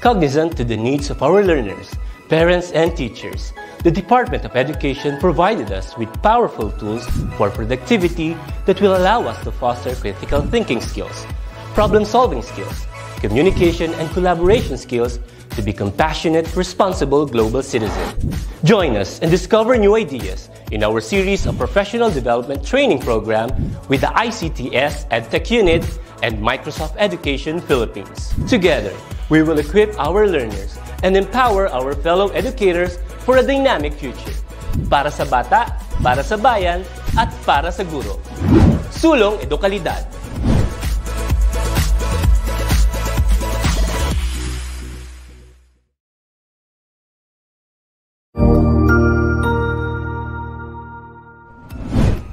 cognizant to the needs of our learners, parents, and teachers, the Department of Education provided us with powerful tools for productivity that will allow us to foster critical thinking skills, problem-solving skills, communication and collaboration skills, to be compassionate, responsible global citizen. Join us and discover new ideas in our series of professional development training program with the ICTS EdTech Unit and Microsoft Education Philippines. Together, we will equip our learners and empower our fellow educators for a dynamic future. Para sa bata, para sa bayan, at para sa guro. Sulong Edukalidad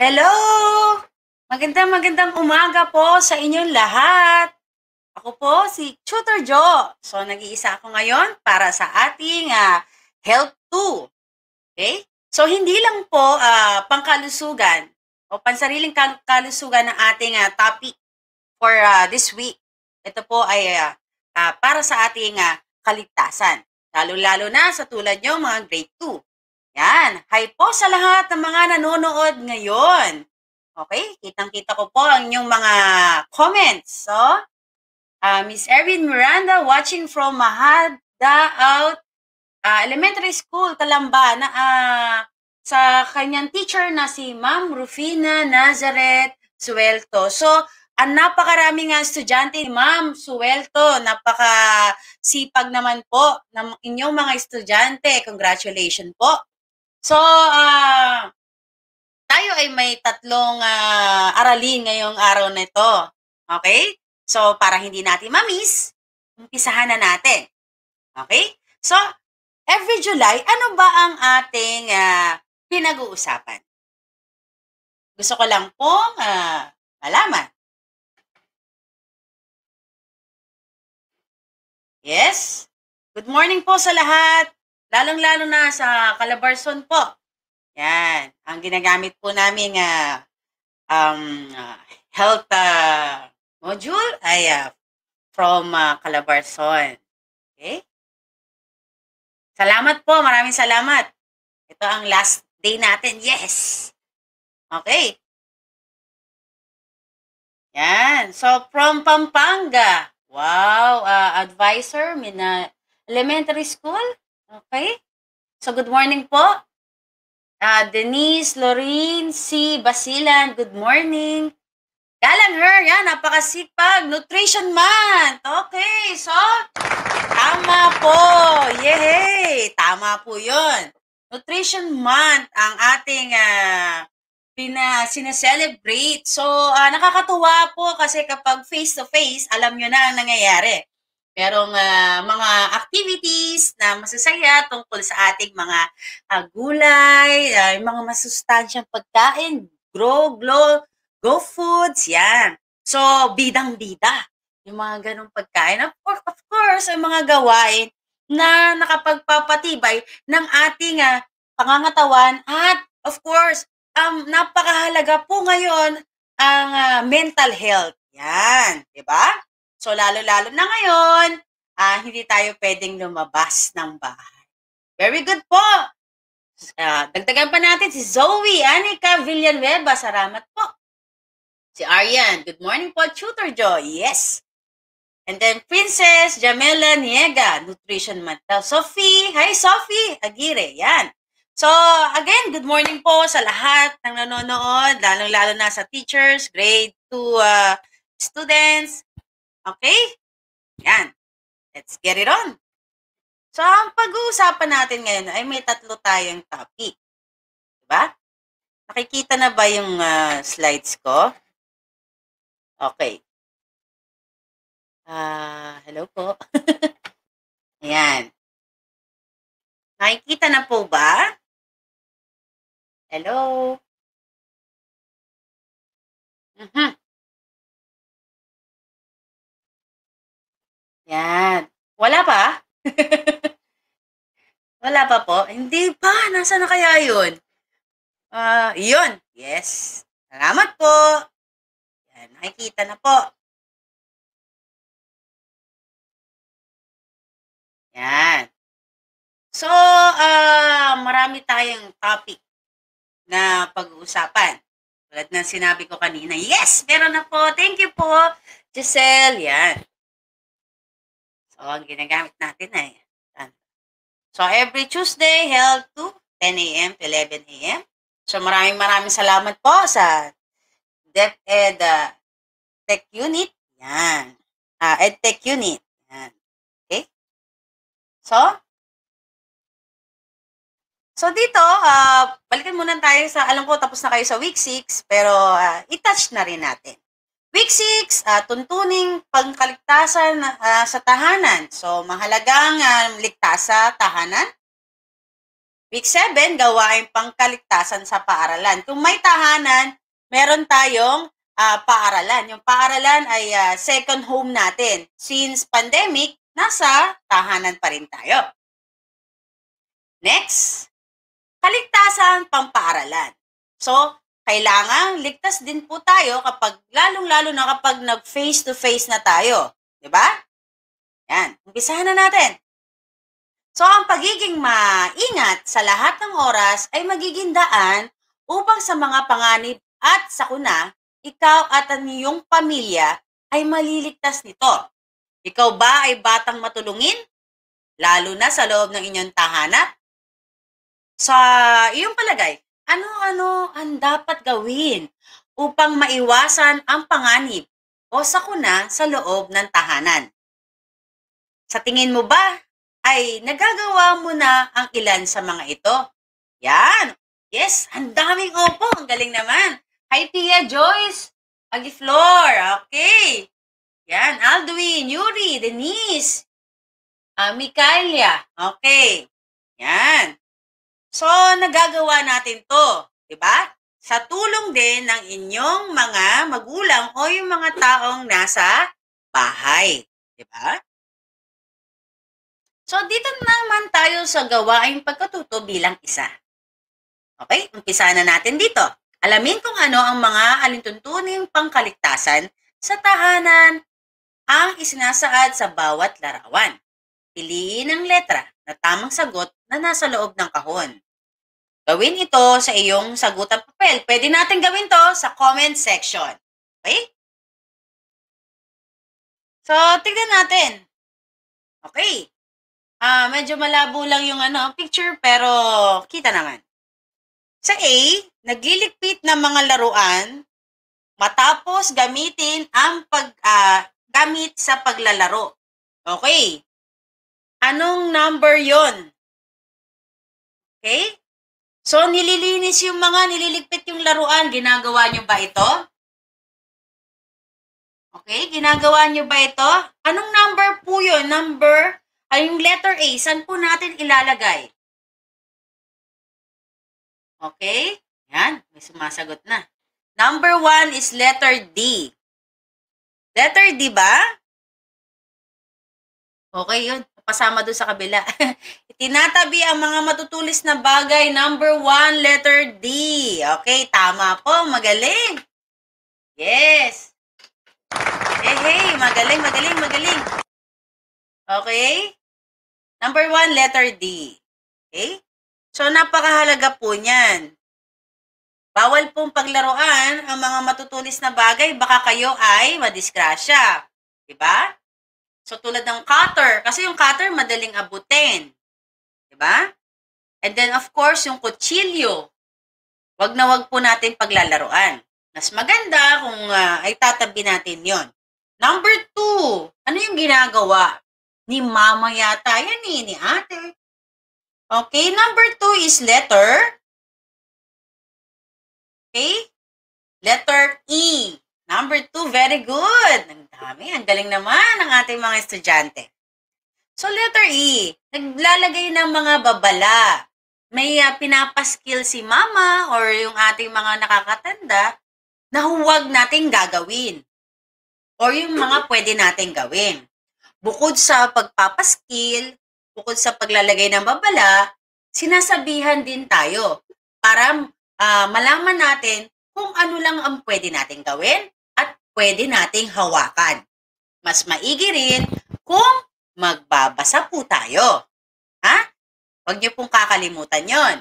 Hello! Magandang magandang umaga po sa inyong lahat. Ako po si Tutor Jo. So nag-iisa ako ngayon para sa ating uh, ah, Health 2. Okay? So hindi lang po uh, pangkalusugan o pansariling kalusugan ng ating uh, topic for uh, this week. Ito po ay uh, uh, para sa ating uh, kaligtasan. Lalo-lalo na sa tulad nyo mga grade 2. Yan. Hi po sa lahat ng mga nanonood ngayon. Okay, kitang-kita ko po ang inyong mga comments. So, uh, Miss Erin Miranda watching from Mahada out uh, ah, Elementary School, Talamba, na uh, ah, sa kanyang teacher na si Ma'am Rufina Nazareth Suelto. So, ang napakarami nga estudyante, ni Ma'am Suelto, napaka sipag naman po ng inyong mga estudyante. Congratulations po. So, uh, tayo ay may tatlong uh, aralin ngayong araw na ito. Okay? So, para hindi natin mamiss, umpisahan na natin. Okay? So, every July, ano ba ang ating uh, pinag-uusapan? Gusto ko lang pong uh, malaman. Yes? Good morning po sa lahat. Lalong-lalo na sa Calabarzon po. Yan. Ang ginagamit po namin uh, ah, um, uh, health uh, module ay uh, from uh, Calabarzon. Okay? Salamat po. Maraming salamat. Ito ang last day natin. Yes! Okay. Yan. So, from Pampanga. Wow. Uh, advisor, mina elementary school. Okay? So, good morning po. Uh, Denise, Lorraine, C. Basilan, good morning. Galang her, yan, napakasipag. Nutrition man. Okay, so, tama po. Yehey, tama po yun. Nutrition month ang ating uh, pina, sineselebrate. So, uh, nakakatuwa po kasi kapag face-to-face, -face, alam nyo na ang nangyayari merong uh, mga activities na masasaya tungkol sa ating mga uh, gulay, uh, mga masustansyang pagkain, grow, glow, go foods, yan. So, bidang-bida yung mga ganong pagkain. Of course, of course, ay mga gawain na nakapagpapatibay ng ating uh, pangangatawan at of course, um, napakahalaga po ngayon ang uh, mental health. Yan, di ba? So, lalo-lalo na ngayon, uh, hindi tayo pwedeng lumabas ng bahay. Very good po! Uh, dagdagan pa natin si Zoe Anika Villanueva. Salamat po. Si Arian, good morning po, Tutor Joy. Yes. And then Princess Jamela Niega, Nutrition Mental. Sophie, hi Sophie Aguirre. Yan. So, again, good morning po sa lahat ng nanonood, lalong-lalo na sa teachers, grade 2 uh, ah, students, Okay? Yan. Let's get it on. So, ang pag-uusapan natin ngayon ay may tatlo tayong topic. Diba? Nakikita na ba yung uh, slides ko? Okay. Uh, hello po. Ayan. Nakikita na po ba? Hello? Uh-huh. Yan. Wala pa? Wala pa po? Hindi pa. Nasa na kaya yun? Uh, yun. Yes. Salamat po. Yan. Nakikita na po. Yan. So, uh, marami tayong topic na pag-uusapan. Tulad ng sinabi ko kanina, yes, meron na po. Thank you po, Giselle. Yan. So, ang ginagamit natin ay eh. So, every Tuesday held to 10 a.m. to 11 a.m. So, maraming maraming salamat po sa DepEd uh, ah, Tech Unit. Yan. Uh, ah, EdTech Unit. Yan. Okay? So, so dito, uh, balikan muna tayo sa, alam ko tapos na kayo sa week 6, pero uh, itouch na rin natin. Week 6, uh, tuntuning pangkaligtasan uh, sa tahanan. So, mahalagang uh, ligtas sa tahanan. Week 7, gawain pangkaligtasan sa paaralan. Kung may tahanan, meron tayong uh, paaralan. Yung paaralan ay uh, second home natin. Since pandemic, nasa tahanan pa rin tayo. Next, kaligtasan pampaaralan. So, kailangan ligtas din po tayo kapag lalong-lalo na kapag nag face-to-face na tayo. 'Di ba? Yan, umpisahan na natin. So, ang pagiging maingat sa lahat ng oras ay magiging daan upang sa mga panganib at sakuna, ikaw at ang iyong pamilya ay maliligtas nito. Ikaw ba ay batang matulungin? Lalo na sa loob ng inyong tahanan? Sa iyong palagay, ano-ano ang dapat gawin upang maiwasan ang panganib o sakuna sa loob ng tahanan. Sa tingin mo ba ay nagagawa mo na ang ilan sa mga ito? Yan! Yes, ang daming opo. Ang galing naman. Hi, Tia Joyce. Agi Floor. Okay. Yan, Aldwin, Yuri, Denise, uh, ah, Mikaelia. Okay. Yan. So, nagagawa natin to, di ba? Sa tulong din ng inyong mga magulang o yung mga taong nasa bahay, di ba? So, dito naman tayo sa gawain pagkatuto bilang isa. Okay, umpisa na natin dito. Alamin kung ano ang mga alintuntuning pangkaligtasan sa tahanan ang isinasaad sa bawat larawan. Piliin ang letra na tamang sagot na nasa loob ng kahon. Gawin ito sa iyong sagutan papel. Pwede natin gawin to sa comment section. Okay? So, tignan natin. Okay. Ah, medyo malabo lang yung ano, picture pero kita naman. Sa A, nagliligpit ng mga laruan matapos gamitin ang pag uh, gamit sa paglalaro. Okay. Anong number 'yon? Okay? So, nililinis yung mga, nililigpit yung laruan. Ginagawa nyo ba ito? Okay? Ginagawa nyo ba ito? Anong number po yun? Number, ay ah, yung letter A, saan po natin ilalagay? Okay? Yan, may sumasagot na. Number one is letter D. Letter D ba? Okay yun. papasama doon sa kabila. Tinatabi ang mga matutulis na bagay. Number one, letter D. Okay, tama po. Magaling. Yes. Hey, hey, magaling, magaling, magaling. Okay? Number one, letter D. Okay? So, napakahalaga po niyan. Bawal pong paglaruan ang mga matutulis na bagay. Baka kayo ay madisgrasya. Diba? So, tulad ng cutter. Kasi yung cutter, madaling abutin. Diba? And then, of course, yung kutsilyo. Wag na wag po natin paglalaroan. Mas maganda kung uh, ah, ay tatabi natin yon. Number two, ano yung ginagawa? Ni mama yata yan eh, ni ate. Okay, number two is letter. Okay? Letter E. Number two, very good. Ang dami, ang galing naman ng ating mga estudyante. So letter E, naglalagay ng mga babala. May uh, ah, pinapaskill si mama or yung ating mga nakakatanda na huwag nating gagawin. Or yung mga pwede nating gawin. Bukod sa pagpapaskill, bukod sa paglalagay ng babala, sinasabihan din tayo para uh, malaman natin kung ano lang ang pwede nating gawin at pwede nating hawakan. Mas maigi rin kung magbabasa po tayo. Ha? Huwag niyo pong kakalimutan yon.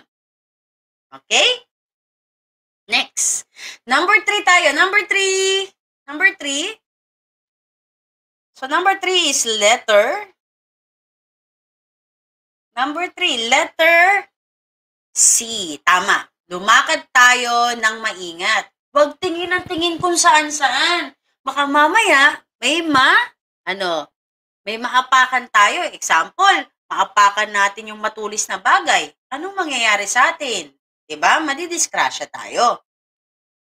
Okay? Next. Number 3 tayo. Number 3. Number 3. So, number 3 is letter. Number 3, letter C. Tama. Lumakad tayo ng maingat. Huwag tingin ang tingin kung saan-saan. Baka mamaya, may ma, ano, may maapakan tayo. Eh. Example, maapakan natin yung matulis na bagay. Anong mangyayari sa atin? Diba? Madidiskrasya tayo.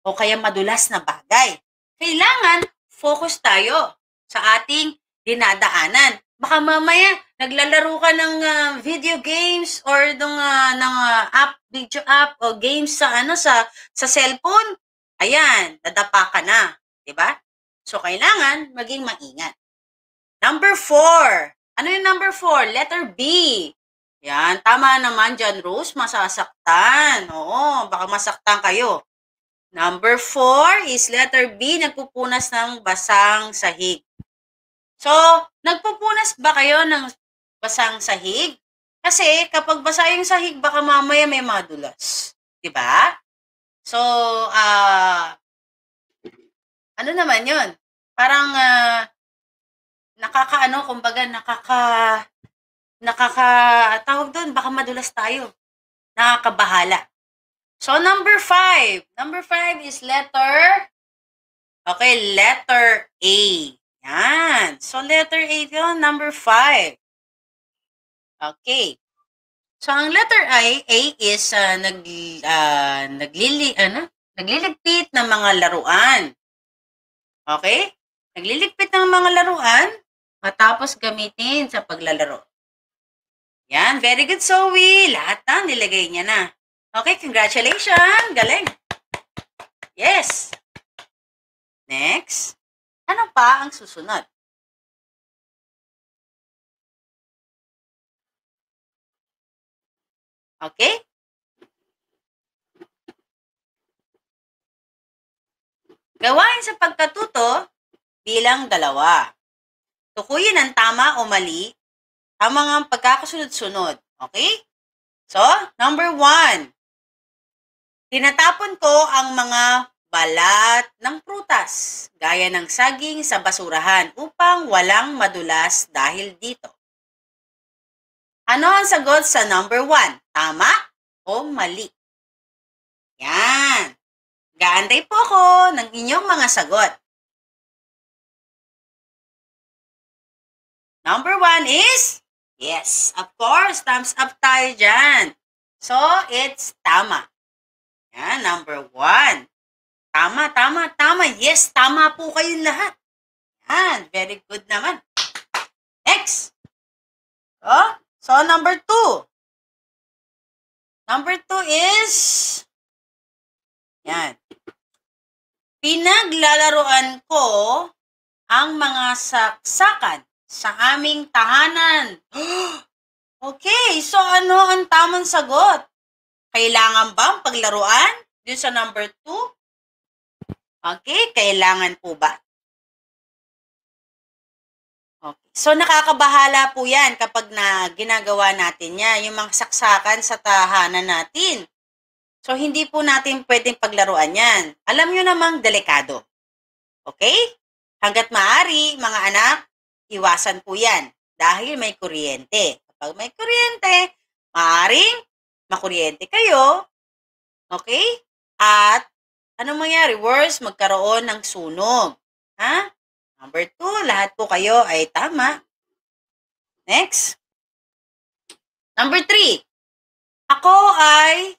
O kaya madulas na bagay. Kailangan focus tayo sa ating dinadaanan. Baka mamaya naglalaro ka ng uh, video games or ah, ng uh, ah, ng uh, app video app o games sa ano sa sa cellphone. Ayan, dadapa ka na, 'di ba? So kailangan maging maingat. Number four. Ano yung number four? Letter B. Yan, tama naman dyan, Rose. Masasaktan. Oo, baka masaktan kayo. Number four is letter B, nagpupunas ng basang sahig. So, nagpupunas ba kayo ng basang sahig? Kasi kapag basa yung sahig, baka mamaya may madulas. ba? Diba? So, uh, ano naman yun? Parang uh, nakakaano, kumbaga, nakaka, nakaka, tawag doon, baka madulas tayo. Nakakabahala. So, number five. Number five is letter, okay, letter A. Yan. So, letter A yun, number five. Okay. So, ang letter I, A is uh, nag, uh, naglili, ano? nagliligpit ng mga laruan. Okay? Nagliligpit ng mga laruan matapos gamitin sa paglalaro. Yan, very good, Zoe. Lahat na, nilagay niya na. Okay, congratulations! Galing! Yes! Next, ano pa ang susunod? Okay? Gawain sa pagkatuto bilang dalawa tukuyin ang tama o mali ang mga pagkakasunod-sunod. Okay? So, number one, tinatapon ko ang mga balat ng prutas, gaya ng saging sa basurahan upang walang madulas dahil dito. Ano ang sagot sa number one? Tama o mali? Yan. Gaantay po ako ng inyong mga sagot. Number one is yes. Of course, thumbs up tayo dyan. So, it's tama. Yan, number one. Tama, tama, tama. Yes, tama po kayong lahat. Yan, very good naman. Next. So, so number two. Number two is yan. Pinaglalaroan ko ang mga saksakan sa aming tahanan. okay, so ano ang tamang sagot? Kailangan ba ang paglaruan dun sa number 2? Okay, kailangan po ba? Okay. So nakakabahala po yan kapag na ginagawa natin niya, yung mga saksakan sa tahanan natin. So hindi po natin pwedeng paglaruan yan. Alam nyo namang delikado. Okay? Hanggat maari, mga anak, Iwasan po yan dahil may kuryente. Kapag may kuryente, maaaring makuryente kayo. Okay? At ano mangyari? Worse, magkaroon ng sunog. Ha? Number two, lahat po kayo ay tama. Next. Number three, ako ay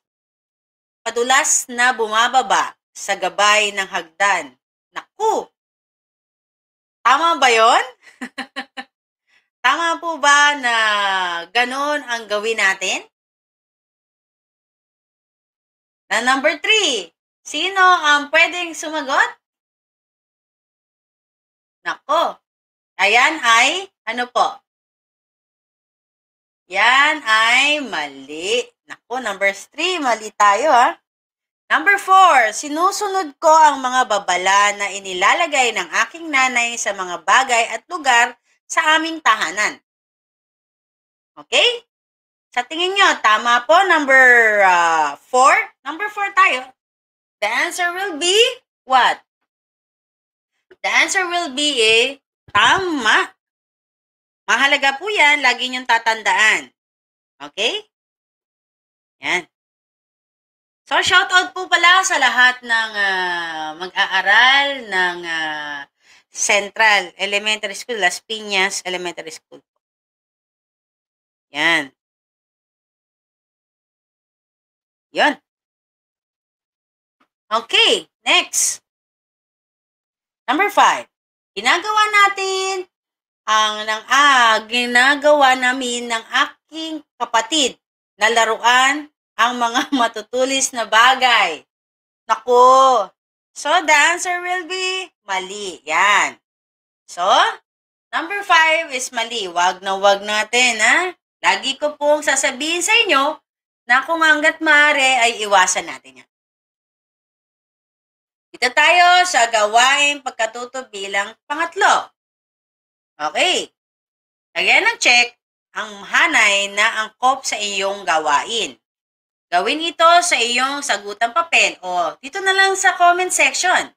padulas na bumababa sa gabay ng hagdan. Naku, Tama ba yon? Tama po ba na ganoon ang gawin natin? Na number three, sino ang pwedeng sumagot? Nako. Ayan ay, ano po? Yan ay mali. Nako, number three, mali tayo ha. Ah. Number 4, sinusunod ko ang mga babala na inilalagay ng aking nanay sa mga bagay at lugar sa aming tahanan. Okay? Sa tingin nyo, tama po number 4? Uh, ah, number 4 tayo. The answer will be what? The answer will be eh, tama. Mahalaga po yan, lagi nyong tatandaan. Okay? Yan. So, shoutout po pala sa lahat ng uh, mag-aaral ng uh, Central Elementary School, Las Piñas Elementary School. Yan. Yan. Okay, next. Number five. Ginagawa natin ang ng ah, ginagawa namin ng aking kapatid na laruan ang mga matutulis na bagay. Nako! So, the answer will be mali. Yan. So, number five is mali. Wag na wag natin, ha? Lagi ko pong sasabihin sa inyo na kung hanggat maaari ay iwasan natin yan. Dito tayo sa gawain pagkatuto bilang pangatlo. Okay. Lagyan ng check ang hanay na angkop sa iyong gawain. Gawin ito sa iyong sagutang papel o dito na lang sa comment section.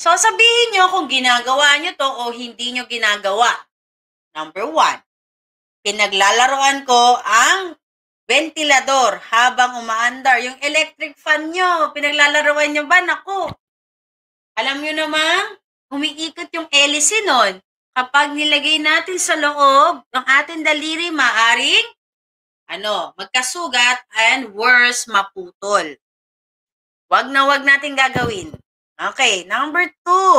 So, sabihin nyo kung ginagawa nyo to o hindi nyo ginagawa. Number one, pinaglalaroan ko ang ventilador habang umaandar. Yung electric fan nyo, pinaglalaroan nyo ba? Naku! Alam nyo naman, umiikot yung hélice nun. Kapag nilagay natin sa loob ng ating daliri, maaring ano, magkasugat and worse, maputol. Wag na wag natin gagawin. Okay, number two.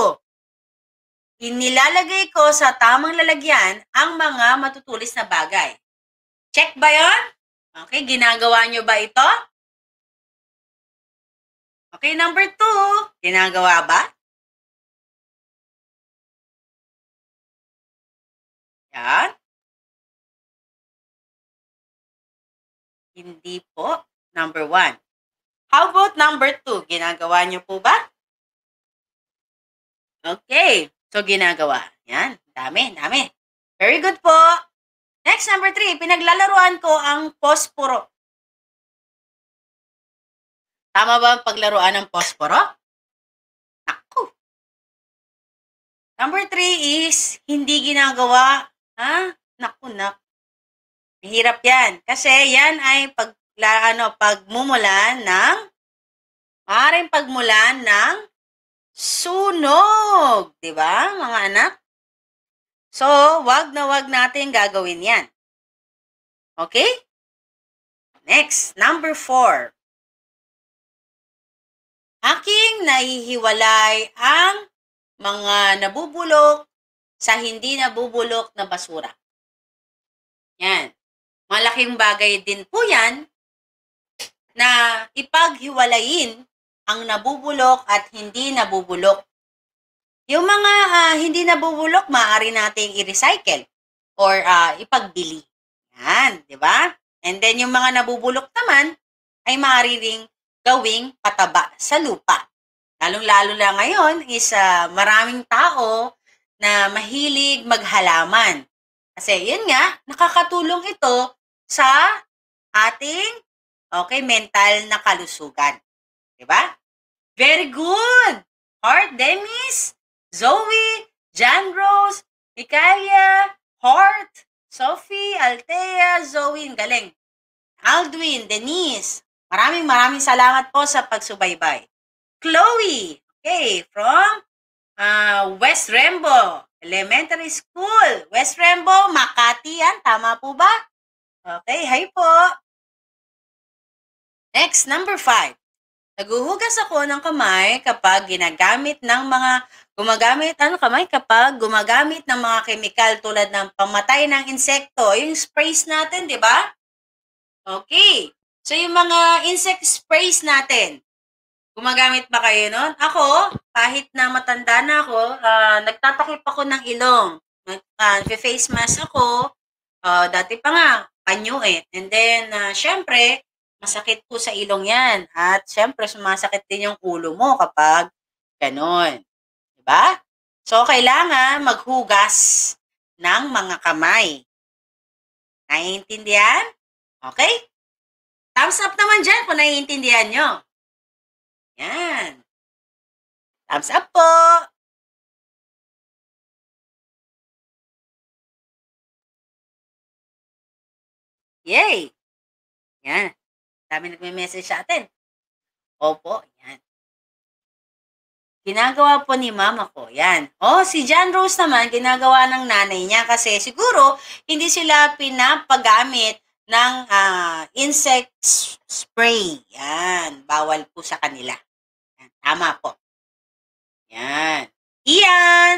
Inilalagay ko sa tamang lalagyan ang mga matutulis na bagay. Check ba yon? Okay, ginagawa nyo ba ito? Okay, number two. Ginagawa ba? Yan. Hindi po. Number one. How about number two? Ginagawa niyo po ba? Okay. So, ginagawa. Yan. Dami, dami. Very good po. Next, number three. Pinaglalaruan ko ang posporo. Tama ba ang paglaruan ng posporo? Ako. Number three is, hindi ginagawa. Ha? Naku, naku. Mahirap yan. Kasi yan ay pag, ano, pagmumulan ng, maaaring pagmulan ng sunog. ba diba, mga anak? So, wag na wag natin gagawin yan. Okay? Next, number four. Aking nahihiwalay ang mga nabubulok sa hindi nabubulok na basura. Yan. Malaking bagay din po yan na ipaghiwalayin ang nabubulok at hindi nabubulok. Yung mga uh, hindi nabubulok, maaari nating i-recycle or uh, ipagbili. Yan, di ba? And then yung mga nabubulok naman ay maaari ring gawing pataba sa lupa. Lalong-lalo na ngayon is uh, maraming tao na mahilig maghalaman. Kasi yun nga, nakakatulong ito sa ating okay, mental na kalusugan. 'Di ba? Very good! Heart Demis, Zoe, Jan Rose, Ikaya, Heart, Sophie, Altea, Zoe, galing. Aldwin, Denise, maraming maraming salamat po sa pagsubaybay. Chloe, okay, from uh, West Rembo. Elementary School, West Rembo, Makati yan. Tama po ba? Okay, hi po. Next, number five. Naguhugas ako ng kamay kapag ginagamit ng mga gumagamit ano kamay kapag gumagamit ng mga kemikal tulad ng pamatay ng insekto, yung sprays natin, 'di ba? Okay. So yung mga insect sprays natin, Gumagamit ba kayo noon? Ako, kahit na matanda na ako, uh, ah, nagtataklip ako ng ilong. Nag, uh, ah, face mask ako. Uh, dati pa nga, panyo eh. And then, uh, syempre, masakit po sa ilong yan. At syempre, sumasakit din yung ulo mo kapag ganon. Diba? So, kailangan maghugas ng mga kamay. Naiintindihan? Okay? Thumbs up naman dyan kung naiintindihan nyo. Yan. Thumbs up po! Yay! Yan. Dami nagme-message sa atin. Opo, yan. Ginagawa po ni mama ko. Yan. Oh, si John Rose naman, ginagawa ng nanay niya kasi siguro hindi sila pinapagamit ng uh, insect spray. Yan. Bawal po sa kanila. Yan. Tama po. Yan. Ian!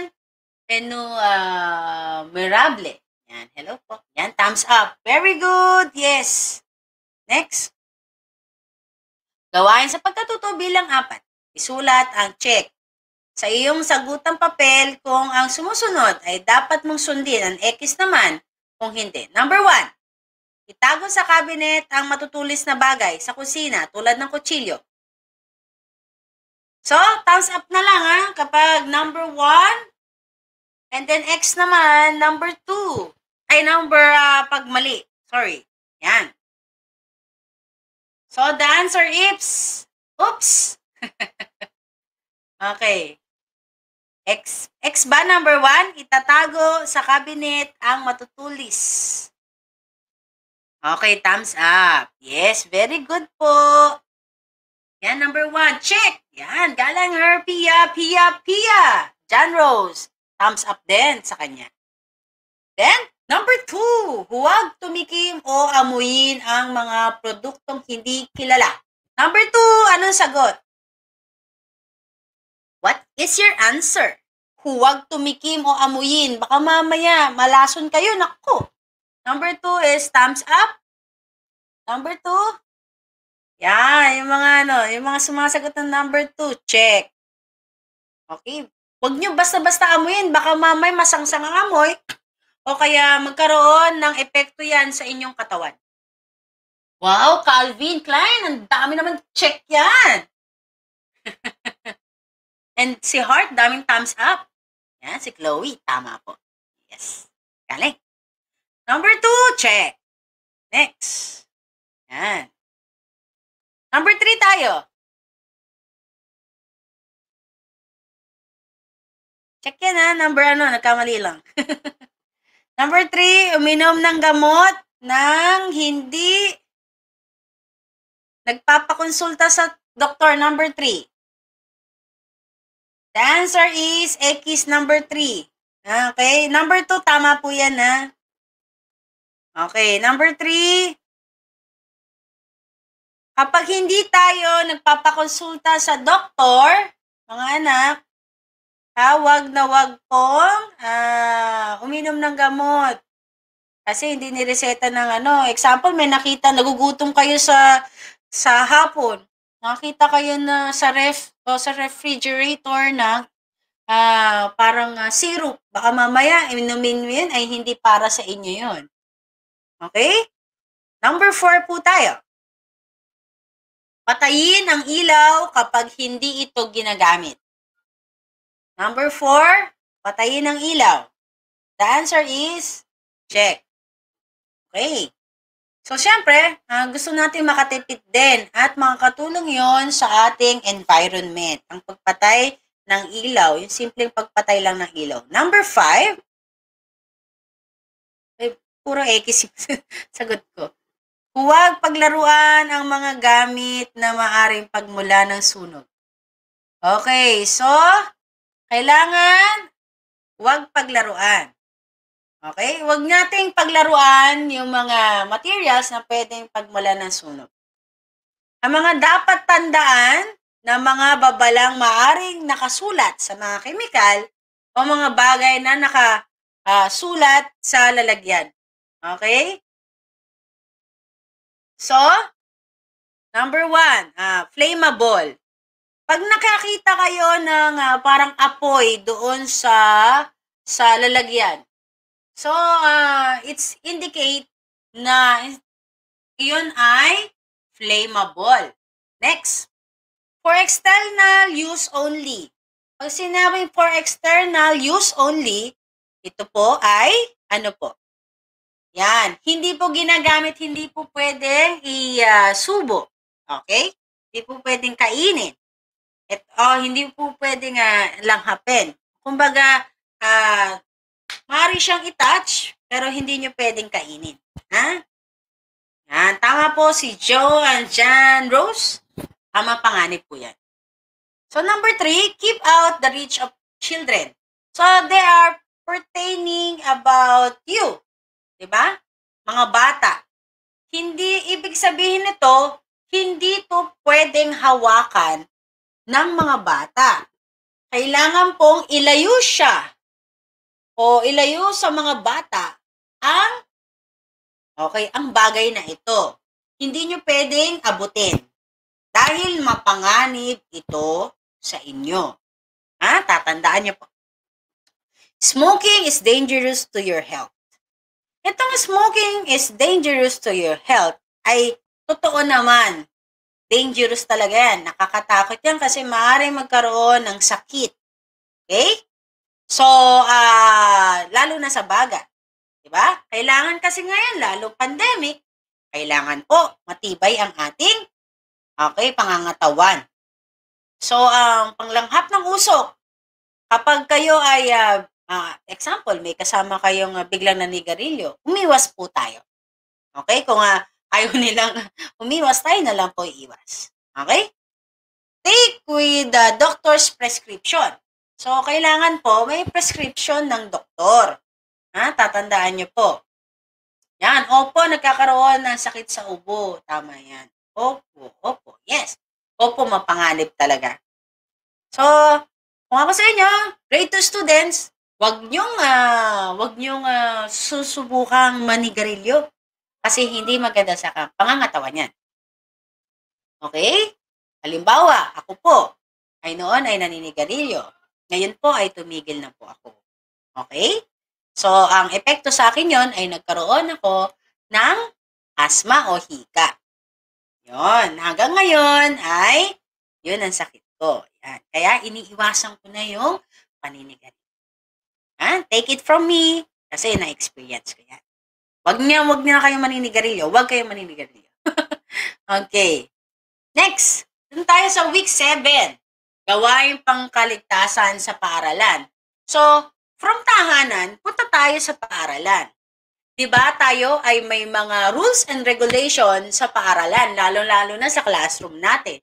Penu uh, Mirable. Yan. Hello po. Yan. Thumbs up. Very good. Yes. Next. Gawain sa pagkatuto bilang apat. Isulat ang check sa iyong sagutang papel kung ang sumusunod ay dapat mong sundin. Ang X naman kung hindi. Number one, Itago sa cabinet ang matutulis na bagay sa kusina tulad ng kutsilyo. So, thumbs up na lang ha ah, kapag number 1 and then X naman number 2. Ay, number uh, pag mali. Sorry. Yan. So, the answer is oops. okay. X, X ba number 1? Itatago sa cabinet ang matutulis. Okay, thumbs up. Yes, very good po. Yan, number one. Check! Yan, galang her. Pia, Pia, Pia. John Rose. Thumbs up din sa kanya. Then, number two. Huwag tumikim o amuyin ang mga produktong hindi kilala. Number two, anong sagot? What is your answer? Huwag tumikim o amuyin. Baka mamaya malason kayo. Nako, Number two is thumbs up. Number two, Yeah, yung mga ano, yung mga sumasagot ng number two, check. Okay, Huwag nyo basta-basta amuyin, baka mamay masangsang ang amoy o kaya magkaroon ng epekto yan sa inyong katawan. Wow, Calvin Klein, ang dami naman check yan. And si Heart, daming thumbs up. Yan, si Chloe, tama po. Yes, galing. Number two, check. Next. Yan. Number three tayo. Check yan ha. Ah. Number ano, nagkamali lang. Number three, uminom ng gamot ng hindi nagpapakonsulta sa doktor. Number three. The answer is X number 3. Ah, okay, number 2, tama po yan ha. Ah. Okay, number three. Kapag hindi tayo nagpapakonsulta sa doktor, mga anak, ha, wag na wag pong uh, uminom ng gamot. Kasi hindi nireseta ng ano. Example, may nakita, nagugutom kayo sa sa hapon. Nakita kayo na sa ref o sa refrigerator na uh, parang uh, syrup. Baka mamaya inumin mo yun ay hindi para sa inyo yun. Okay? Number four po tayo. Patayin ang ilaw kapag hindi ito ginagamit. Number four, patayin ang ilaw. The answer is check. Okay. So, syempre, uh, gusto natin makatipid din at makakatulong yon sa ating environment. Ang pagpatay ng ilaw, yung simpleng pagpatay lang ng ilaw. Number five, Puro X yung sagot ko. Huwag paglaruan ang mga gamit na maaring pagmula ng sunog. Okay, so, kailangan huwag paglaruan. Okay? Huwag nating paglaruan yung mga materials na pwedeng pagmula ng sunog. Ang mga dapat tandaan na mga babalang maaring nakasulat sa mga kemikal o mga bagay na nakasulat ah, uh, sa lalagyan. Okay? So, number one, uh, flammable. Pag nakakita kayo ng uh, parang apoy doon sa sa lalagyan. So, uh, it's indicate na iyon ay flammable. Next, for external use only. Pag sinabi for external use only, ito po ay ano po? Yan. Hindi po ginagamit, hindi po pwedeng isubo. Ah, uh, okay? Hindi po pwedeng kainin. At, oh, hindi po pwedeng uh, langhapin. Kumbaga, uh, maaari siyang i-touch, pero hindi nyo pwedeng kainin. Ha? Yan. Tama po si Joe and Jan Rose. Tama panganib po yan. So, number three, keep out the reach of children. So, they are pertaining about you. 'Di ba? Mga bata. Hindi ibig sabihin nito, hindi 'to pwedeng hawakan ng mga bata. Kailangan pong ilayo siya o ilayo sa mga bata ang okay, ang bagay na ito. Hindi nyo pwedeng abutin dahil mapanganib ito sa inyo. Ha? Tatandaan nyo po. Smoking is dangerous to your health. Itong smoking is dangerous to your health. Ay, totoo naman. Dangerous talaga yan. Nakakatakot yan kasi maaaring magkaroon ng sakit. Okay? So, uh, lalo na sa baga. Diba? Kailangan kasi ngayon, lalo pandemic, kailangan po matibay ang ating okay, pangangatawan. So, ang um, panglanghap ng usok, kapag kayo ay uh, Ah, example, may kasama kayong ah, biglang nanigarilyo, umiwas po tayo. Okay? Kung ah, ayaw nilang umiwas, tayo na lang po iiwas. Okay? Take with the doctor's prescription. So, kailangan po may prescription ng doktor. Ha? Tatandaan nyo po. Yan. Opo, nagkakaroon ng sakit sa ubo. Tama yan. Opo, opo. Yes. Opo, mapanganib talaga. So, kung ako sa inyo, grade 2 students, Wag niyong, uh, wag niyong uh, susubukang manigarilyo kasi hindi maganda sa pangangatawan niyan. Okay? Halimbawa, ako po ay noon ay naninigarilyo. Ngayon po ay tumigil na po ako. Okay? So, ang epekto sa akin yon ay nagkaroon ako ng asma o hika. Yon. Hanggang ngayon ay yun ang sakit ko. Yan. Kaya iniiwasan ko na yung paninigarilyo. Ha? Take it from me. Kasi na-experience ko yan. Wag niya, wag niya kayo maninigarilyo. Huwag kayo maninigarilyo. okay. Next. Dun tayo sa week 7. Gawain pangkaligtasan sa paaralan. So, from tahanan, punta tayo sa paaralan. 'Di ba tayo ay may mga rules and regulation sa paaralan, lalo-lalo na sa classroom natin.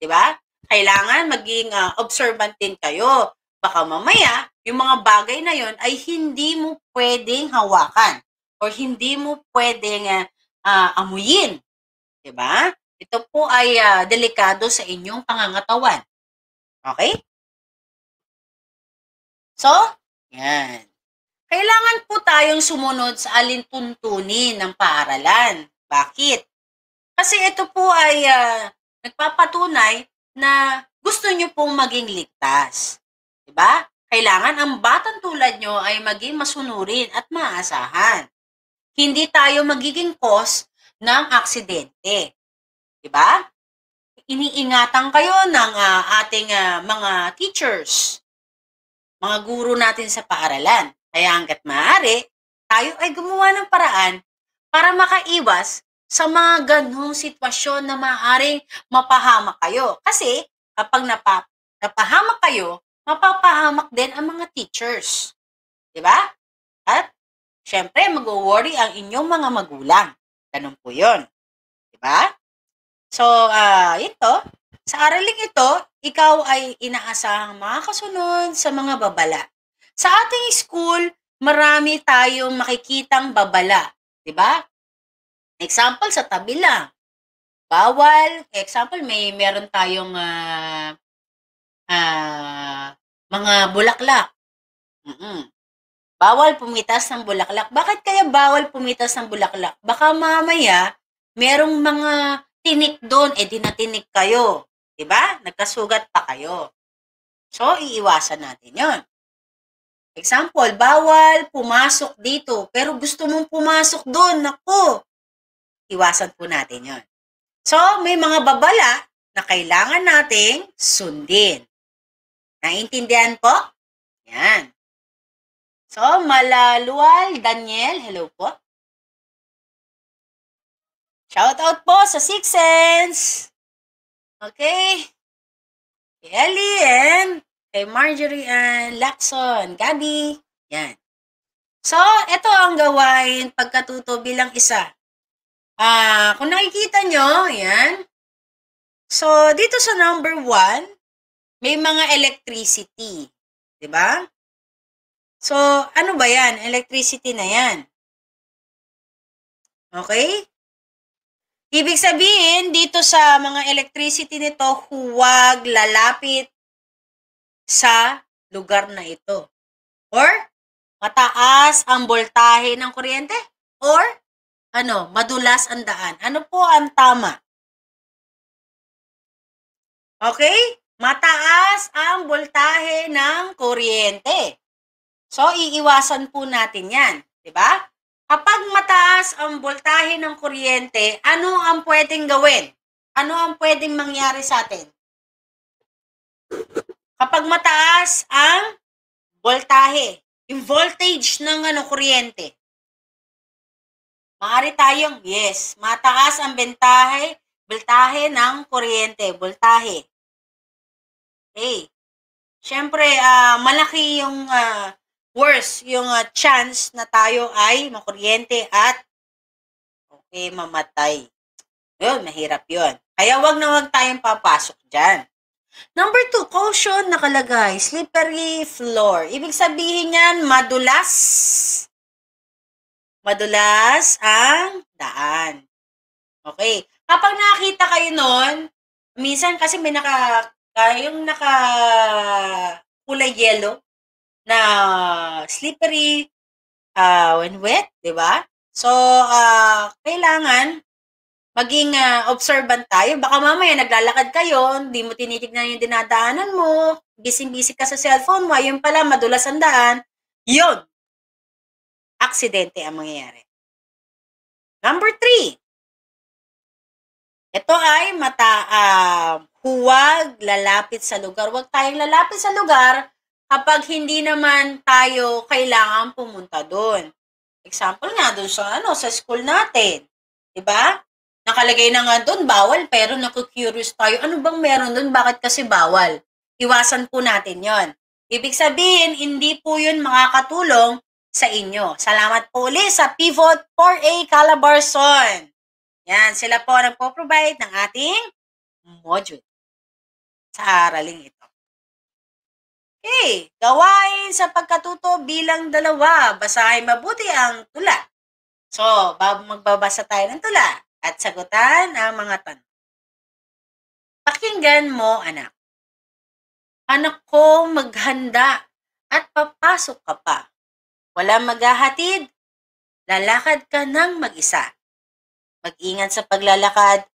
'Di ba? Kailangan maging uh, observant din kayo. Baka mamaya yung mga bagay na yon ay hindi mo pwedeng hawakan or hindi mo pwedeng uh, amuyin. 'Di ba? Ito po ay uh, delikado sa inyong pangangatawan. Okay? So, yan. Kailangan po tayong sumunod sa alintuntunin ng paaralan. Bakit? Kasi ito po ay uh, nagpapatunay na gusto nyo pong maging ligtas. Diba? Kailangan ang batang tulad nyo ay maging masunurin at maasahan. Hindi tayo magiging cause ng aksidente. Diba? Iniingatan kayo ng uh, ating uh, mga teachers, mga guro natin sa paaralan. Kaya hanggat maaari, tayo ay gumawa ng paraan para makaiwas sa mga ganong sitwasyon na maaaring mapahamak kayo. Kasi kapag napa, napahamak kayo, mapapahamak din ang mga teachers. Di ba? At, syempre, mag-worry ang inyong mga magulang. Ganun po yun. Di ba? So, uh, ito, sa araling ito, ikaw ay inaasahang makakasunod sa mga babala. Sa ating school, marami tayong makikitang babala. Di ba? Example, sa tabi lang. Bawal. Example, may meron tayong uh, uh, mga bulaklak. Mm-mm. Bawal pumitas ng bulaklak. Bakit kaya bawal pumitas ng bulaklak? Baka mamaya, merong mga tinik doon, eh di natinik kayo. ba? Diba? Nagkasugat pa kayo. So, iiwasan natin yon. Example, bawal pumasok dito, pero gusto mong pumasok doon, nako. Iwasan po natin yon. So, may mga babala na kailangan nating sundin. Naintindihan po? Yan. So, Malalual Daniel, hello po. Shout out po sa Six Sense. Okay. Kay Ellie and kay eh, Marjorie and Lacson, Gabi. Yan. So, ito ang gawain pagkatuto bilang isa. Ah, uh, kung nakikita nyo, yan. So, dito sa number 1, may mga electricity, 'di ba? So, ano ba 'yan? Electricity na 'yan. Okay? Ibig sabihin, dito sa mga electricity nito, huwag lalapit sa lugar na ito. Or, mataas ang boltahe ng kuryente. Or, ano, madulas ang daan. Ano po ang tama? Okay? mataas ang boltahe ng kuryente. So, iiwasan po natin yan. ba? Diba? Kapag mataas ang boltahe ng kuryente, ano ang pwedeng gawin? Ano ang pwedeng mangyari sa atin? Kapag mataas ang boltahe, yung voltage ng ano, kuryente, Maari tayong, yes, mataas ang bentahe, boltahe ng kuryente, boltahe, day. Siyempre, uh, ah, malaki yung uh, worse, yung uh, chance na tayo ay makuryente at okay, mamatay. Yun, mahirap yun. Kaya wag na wag tayong papasok dyan. Number two, caution nakalagay, slippery floor. Ibig sabihin yan, madulas. Madulas ang daan. Okay. Kapag nakakita kayo nun, minsan kasi may naka, Uh, yung naka kulay yellow na slippery uh, when wet, di ba? So, uh, kailangan maging uh, observant tayo. Baka mamaya naglalakad kayo, hindi mo tinitignan yung dinadaanan mo, bising-bising ka sa cellphone mo, ayun pala, madulas ang daan. Yun! Aksidente ang mangyayari. Number three. Ito ay mata, uh, huwag lalapit sa lugar. Huwag tayong lalapit sa lugar kapag hindi naman tayo kailangan pumunta doon. Example nga doon sa ano sa school natin, 'di ba? Nakalagay na nga doon bawal pero naku-curious tayo. Ano bang meron doon? Bakit kasi bawal? Iwasan po natin 'yon. Ibig sabihin, hindi po 'yun makakatulong sa inyo. Salamat po ulit sa Pivot 4A Calabarzon. Yan, sila po ang nagpo-provide ng ating module sa araling ito. Okay, gawain sa pagkatuto bilang dalawa. Basahin mabuti ang tula. So, magbabasa tayo ng tula at sagutan ang mga tanong. Pakinggan mo, anak. Anak ko, maghanda at papasok ka pa. Wala maghahatid, lalakad ka ng mag-isa. Mag-ingat sa paglalakad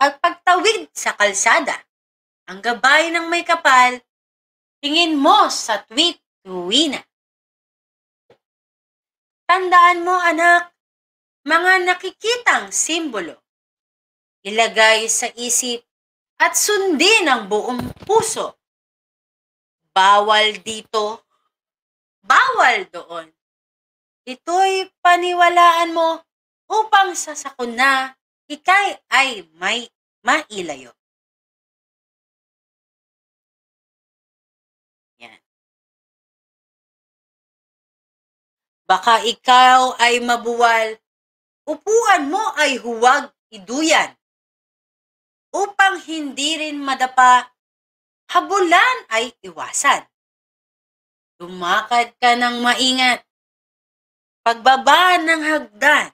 at pagtawid sa kalsada ang gabay ng may kapal, tingin mo sa tweet tuwina. Tandaan mo anak, mga nakikitang simbolo. Ilagay sa isip at sundin ang buong puso. Bawal dito, bawal doon. Ito'y paniwalaan mo upang sa sakuna ikay ay may mailayo. Baka ikaw ay mabuwal, upuan mo ay huwag iduyan. Upang hindi rin madapa, habulan ay iwasan. Lumakad ka ng maingat. Pagbaba ng hagdan.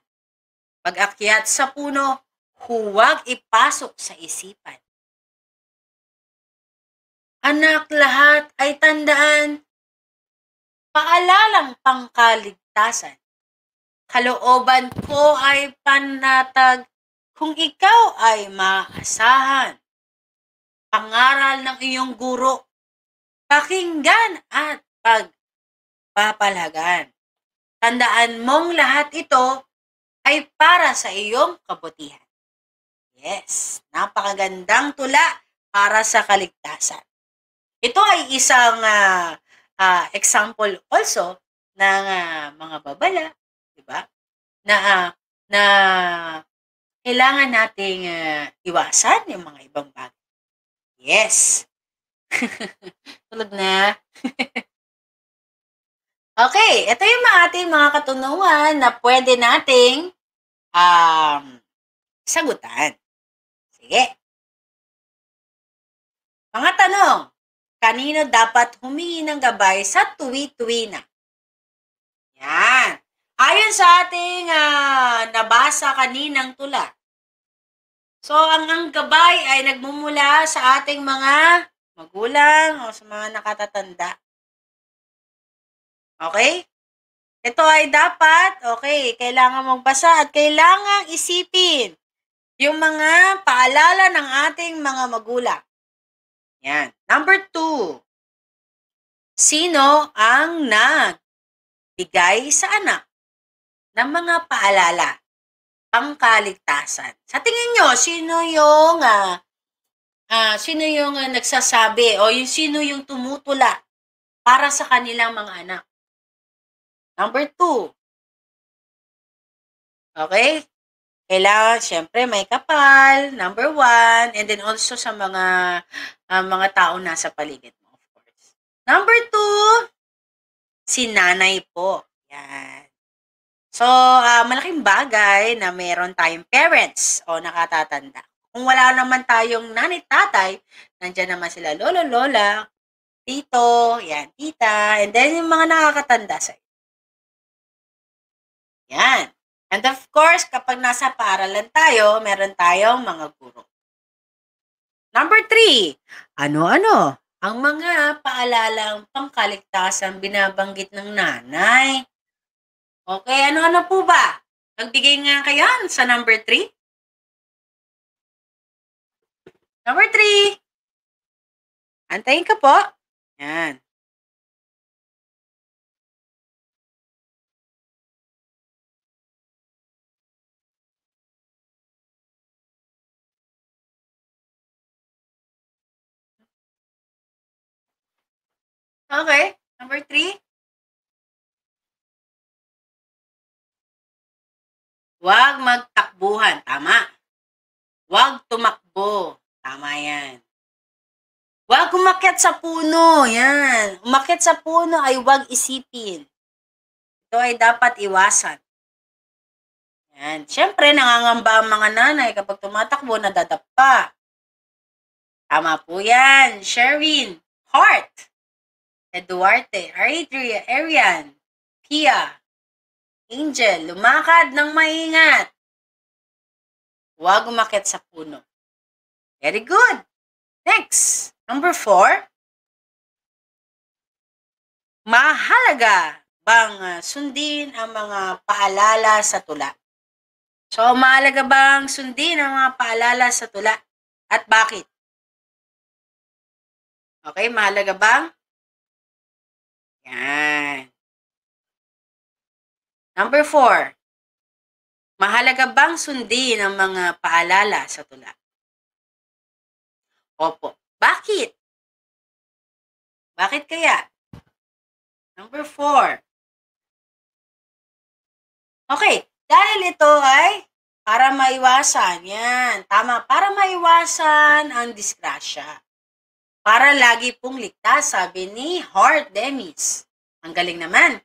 Pag-akyat sa puno, huwag ipasok sa isipan. Anak, lahat ay tandaan, paalalang pangkalig kaligtasan. Kalooban ko ay panatag kung ikaw ay maaasahan. Pangaral ng iyong guro, pakinggan at pagpapalagan. Tandaan mong lahat ito ay para sa iyong kabutihan. Yes, napakagandang tula para sa kaligtasan. Ito ay isang uh, uh, example also ng uh, mga babala, di ba? Na uh, na kailangan nating uh, iwasan yung mga ibang bagay. Yes. Tulog na. okay, ito yung mga ating mga katunungan na pwede nating um, sagutan. Sige. Mga tanong, kanino dapat humingi ng gabay sa tuwi-tuwi na? Yan. Ayon sa ating uh, nabasa kaninang tula. So, ang, ang gabay ay nagmumula sa ating mga magulang o sa mga nakatatanda. Okay? Ito ay dapat, okay, kailangan magbasa at kailangan isipin yung mga paalala ng ating mga magulang. Yan. Number two, sino ang nag bigay sa anak ng mga paalala pangkaligtasan. Sa tingin nyo, sino yung uh, uh, sino yung uh, nagsasabi o yung sino yung tumutula para sa kanilang mga anak? Number two. Okay? Kailangan, syempre, may kapal, number one, and then also sa mga uh, mga tao nasa paligid mo, of course. Number two, si nanay po. Yan. So, uh, malaking bagay na meron tayong parents o nakatatanda. Kung wala naman tayong nanay, tatay, nandyan naman sila lolo, lola, tito, yan, tita, and then yung mga nakakatanda sa Yan. And of course, kapag nasa paaralan tayo, meron tayong mga guro. Number three, ano-ano? ang mga paalala paalalang pangkaligtasan binabanggit ng nanay. Okay, ano-ano po ba? Nagbigay nga kayo sa number 3? Number 3. Antayin ka po. Yan. Okay. Number three. Huwag magtakbuhan. Tama. Huwag tumakbo. Tama yan. Huwag umakyat sa puno. Yan. Umakyat sa puno ay huwag isipin. Ito ay dapat iwasan. Yan. Siyempre, nangangamba ang mga nanay kapag tumatakbo, nadadapa. Tama po yan. Sherwin, heart. Eduarte, Aridria, Arian, Pia, Angel, lumakad ng maingat. Huwag umakit sa puno. Very good. Next, number four. Mahalaga bang ah, sundin ang mga paalala sa tula? So, mahalaga bang sundin ang mga paalala sa tula? At bakit? Okay, mahalaga bang yan. Number four, mahalaga bang sundin ang mga paalala sa tula? Opo. Bakit? Bakit kaya? Number four. Okay. Dahil ito ay para maiwasan. Yan. Tama. Para maiwasan ang disgrasya para lagi pong ligtas, sabi ni Heart Demis. Ang galing naman.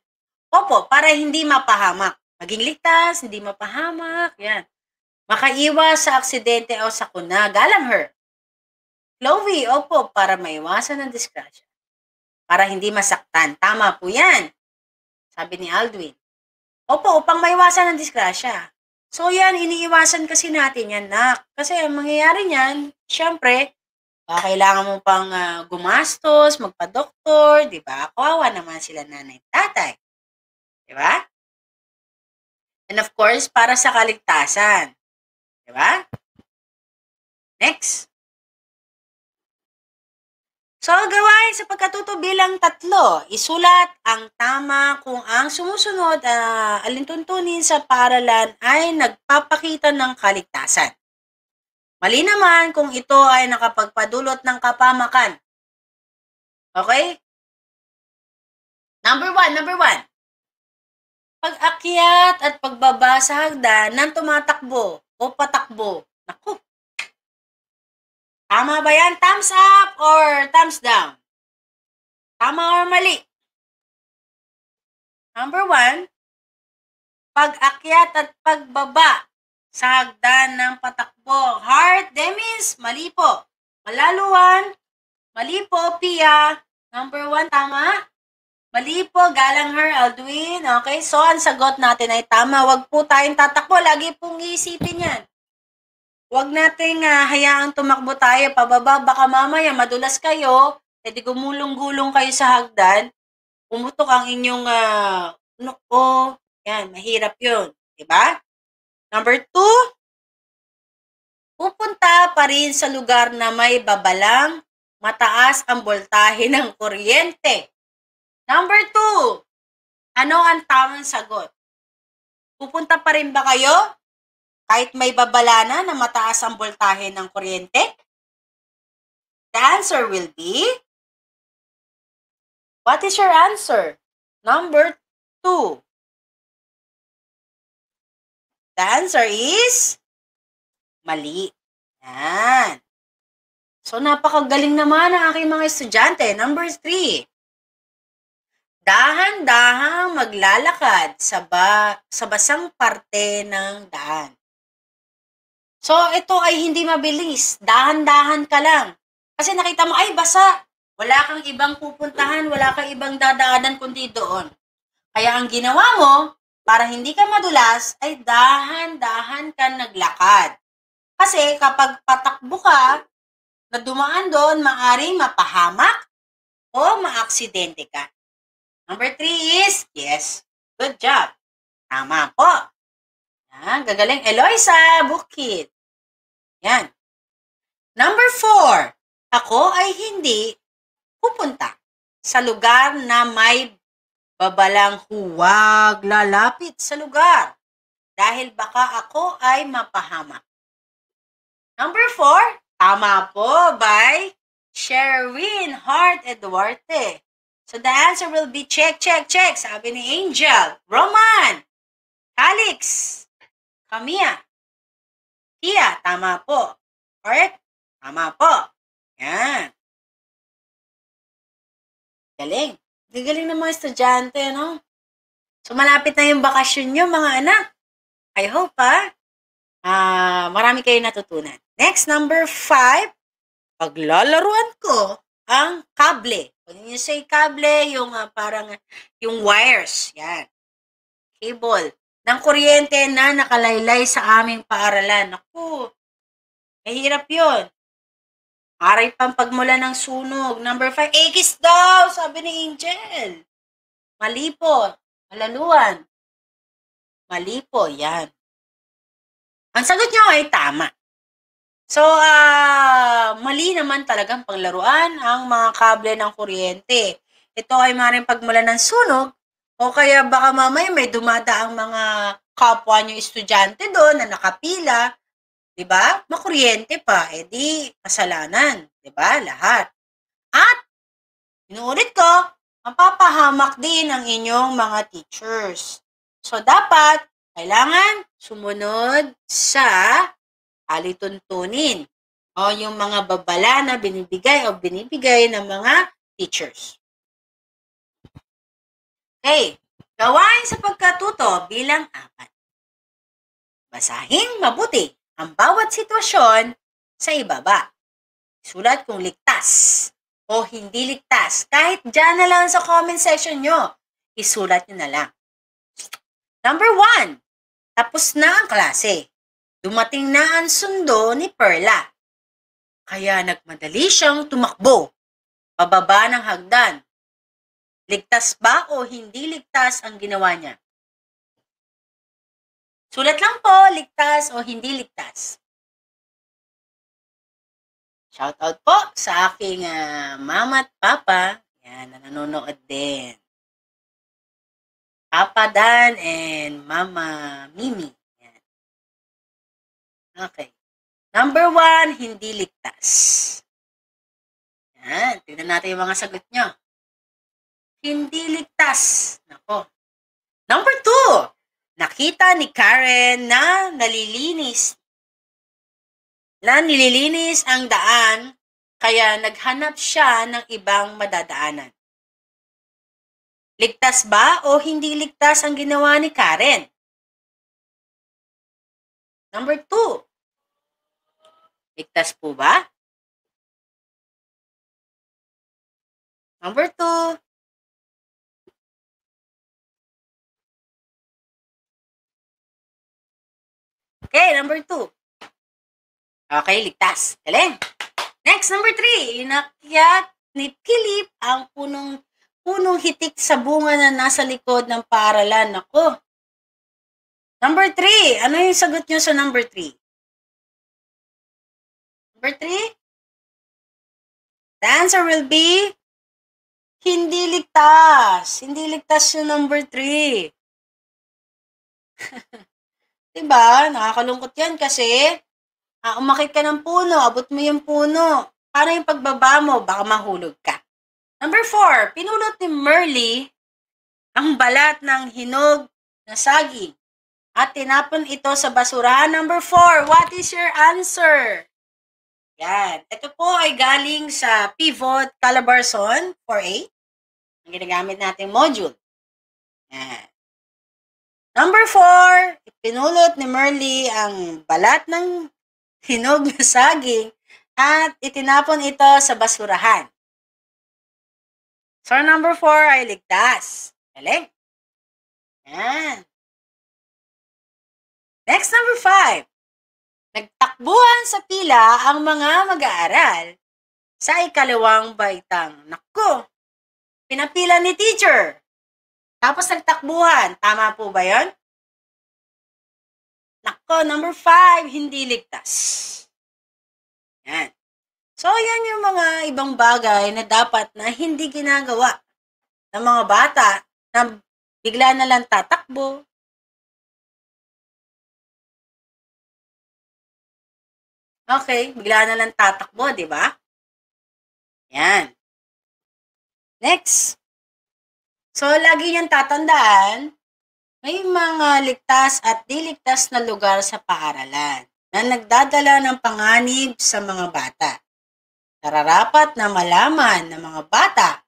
Opo, para hindi mapahamak. Maging ligtas, hindi mapahamak. Yan. Makaiwas sa aksidente o sa kunag. Alam her. Chloe, opo, para maiwasan ang disgrasya. Para hindi masaktan. Tama po yan. Sabi ni Aldwin. Opo, upang maiwasan ang disgrasya. So yan, iniiwasan kasi natin yan, nak. Kasi ang mangyayari niyan, syempre, Uh, kailangan mo pang uh, gumastos, magpa-doktor, di ba? Kawawa naman sila nanay tatay. Di ba? And of course, para sa kaligtasan. Di ba? Next. So, gawain sa pagkatuto bilang tatlo, isulat ang tama kung ang sumusunod uh, alintuntunin sa paralan ay nagpapakita ng kaligtasan. Mali naman kung ito ay nakapagpadulot ng kapamakan. Okay? Number one, number one. Pag-akyat at pagbaba sa hagdan ng tumatakbo o patakbo. Naku. Tama ba yan? Thumbs up or thumbs down? Tama or mali? Number one, pag-akyat at pagbaba sa hagdan ng patakbo. Heart, Demis, mali po. Malaluan, mali po, Pia. Number one, tama. Mali po, galang her, Aldwin. Okay, so ang sagot natin ay tama. Huwag po tayong tatakbo. Lagi pong iisipin yan. Huwag nating uh, hayaang tumakbo tayo pababa. Baka mamaya madulas kayo, edi gumulong-gulong kayo sa hagdan. Umutok ang inyong uh, noo. Yan, mahirap yun. Diba? Number two, pupunta pa rin sa lugar na may babalang mataas ang boltahe ng kuryente. Number two, ano ang tamang sagot? Pupunta pa rin ba kayo kahit may babala na na mataas ang boltahe ng kuryente? The answer will be, what is your answer? Number two. The answer is mali. Yan. So, napakagaling naman ng aking mga estudyante. Number three. Dahan-dahang maglalakad sa, ba sa basang parte ng daan. So, ito ay hindi mabilis. Dahan-dahan ka lang. Kasi nakita mo, ay, basa. Wala kang ibang pupuntahan, wala kang ibang dadaanan kundi doon. Kaya ang ginawa mo, para hindi ka madulas, ay dahan-dahan ka naglakad. Kasi kapag patakbo ka, na dumaan doon, maaring mapahamak o maaksidente ka. Number three is, yes, good job. Tama po. Yan, gagaling. Eloisa, bukid. Yan. Number four, ako ay hindi pupunta sa lugar na may Babalang huwag lalapit sa lugar dahil baka ako ay mapahama. Number four, tama po by Sherwin Hart Eduarte. So the answer will be check, check, check. Sabi ni Angel, Roman, Calix, Camia, Tia, tama po. Correct? Tama po. Yan. Galing. Gagaling ng mga estudyante, no? So, malapit na yung bakasyon nyo, mga anak. I hope, ha? Ah, uh, marami kayo natutunan. Next, number five, paglalaruan ko ang kable. When you say kable, yung uh, parang yung wires, yan. Cable ng kuryente na nakalaylay sa aming paaralan. Naku, mahirap yun. Aray pang pagmula ng sunog. Number 5, Aegis daw, sabi ni Angel. Malipot, malaluan. Malipo, yan. Ang sagot niyo ay tama. So, uh, mali naman talagang panglaruan ang mga kable ng kuryente. Ito ay maaaring pagmula ng sunog o kaya baka mamaya may dumadaang mga kapwa niyo estudyante doon na nakapila 'di ba? Makuryente pa, edi eh, kasalanan, 'di ba? Lahat. At inuulit ko, mapapahamak din ang inyong mga teachers. So dapat kailangan sumunod sa alituntunin o yung mga babala na binibigay o binibigay ng mga teachers. Okay, gawain sa pagkatuto bilang apat. Basahin mabuti ang bawat sitwasyon sa ibaba. Sulat kung ligtas o hindi ligtas. Kahit dyan na lang sa comment section nyo, isulat nyo na lang. Number one, tapos na ang klase. Dumating na ang sundo ni Perla. Kaya nagmadali siyang tumakbo. Pababa ng hagdan. Ligtas ba o hindi ligtas ang ginawa niya? Sulat lang po, ligtas o hindi ligtas. Shoutout po sa aking uh, mama at papa. Yan, na nanonood din. Papa Dan and Mama Mimi. Yan. Okay. Number one, hindi ligtas. Yan, tignan natin yung mga sagot nyo. Hindi ligtas. Nako. Number two, Nakita ni Karen na nalilinis na nililinis ang daan kaya naghanap siya ng ibang madadaanan. Ligtas ba o hindi ligtas ang ginawa ni Karen? Number two, ligtas po ba? Number two, Okay, number two. Okay, ligtas. Galing. Next, number three. Inakyat ni Philip ang punong punong hitik sa bunga na nasa likod ng paralan. Ako. Number three. Ano yung sagot nyo sa number three? Number three? The answer will be hindi ligtas. Hindi ligtas yung number three. Diba? Nakakalungkot yan kasi uh, umakit ka ng puno, abot mo yung puno. Para yung pagbaba mo, baka mahulog ka. Number four, pinulot ni Merly ang balat ng hinog na saging at tinapon ito sa basurahan. Number four, what is your answer? Yan. Ito po ay galing sa Pivot Calabarzon 4A. Ang ginagamit nating module. Yan. Number 4, ipinulot ni Merly ang balat ng hinog na saging at itinapon ito sa basurahan. So, number 4 ay ligtas. Galing. Yan. Next, number 5. Nagtakbuhan sa pila ang mga mag-aaral sa ikalawang baitang. Nako! Pinapila ni teacher. Tapos nagtakbuhan. Tama po ba yon? Nako, number five, hindi ligtas. Yan. So, yan yung mga ibang bagay na dapat na hindi ginagawa ng mga bata na bigla na lang tatakbo, Okay, bigla na lang tatakbo, di ba? Yan. Next. So, lagi niyong tatandaan, may mga ligtas at diligtas na lugar sa paaralan na nagdadala ng panganib sa mga bata. Nararapat na malaman ng mga bata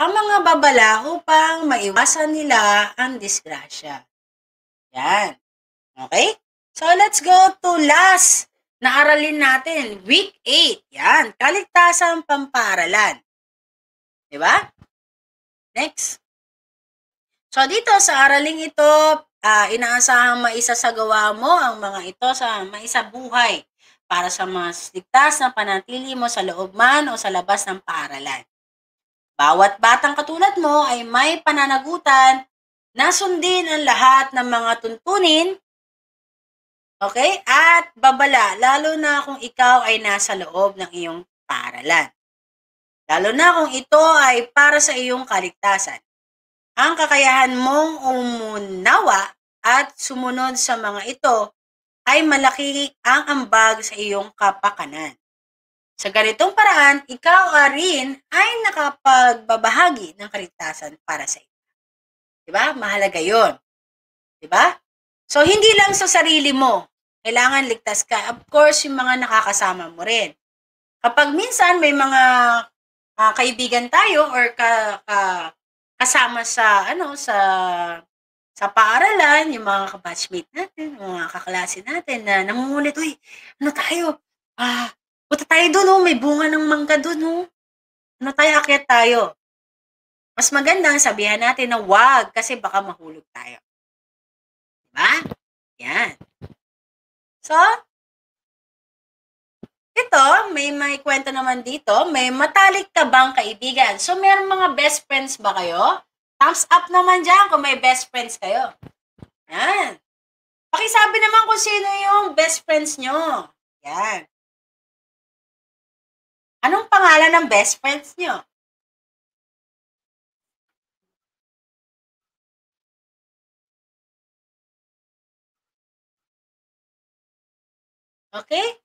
ang mga babala upang maiwasan nila ang disgrasya. Yan. Okay? So, let's go to last na aralin natin. Week 8. Yan. Kaligtasan pamparalan. Diba? Next. So dito sa araling ito, uh, inaasahang maisasagawa mo ang mga ito sa maisabuhay para sa mga ligtas na panatili mo sa loob man o sa labas ng paaralan. Bawat batang katulad mo ay may pananagutan na sundin ang lahat ng mga tuntunin Okay? At babala, lalo na kung ikaw ay nasa loob ng iyong paaralan. Lalo na kung ito ay para sa iyong kaligtasan ang kakayahan mong umunawa at sumunod sa mga ito ay malaki ang ambag sa iyong kapakanan. Sa ganitong paraan, ikaw rin ay nakapagbabahagi ng kaligtasan para sa iba. Diba? Mahalaga yun. Diba? So, hindi lang sa sarili mo. Kailangan ligtas ka. Of course, yung mga nakakasama mo rin. Kapag minsan may mga uh, kaibigan tayo or ka, ka, kasama sa ano sa sa paaralan, yung mga kabatchmate natin, yung mga kaklase natin na nangungulit, uy, ano tayo? Ah, punta tayo doon, oh, may bunga ng mangga doon, oh. Ano tayo, akyat tayo. Mas maganda sabihan natin na wag kasi baka mahulog tayo. di ba Yan. So, ito, may may kwento naman dito. May matalik ka bang kaibigan? So, meron mga best friends ba kayo? Thumbs up naman dyan kung may best friends kayo. Yan. Pakisabi naman kung sino yung best friends nyo. Yan. Anong pangalan ng best friends nyo? Okay?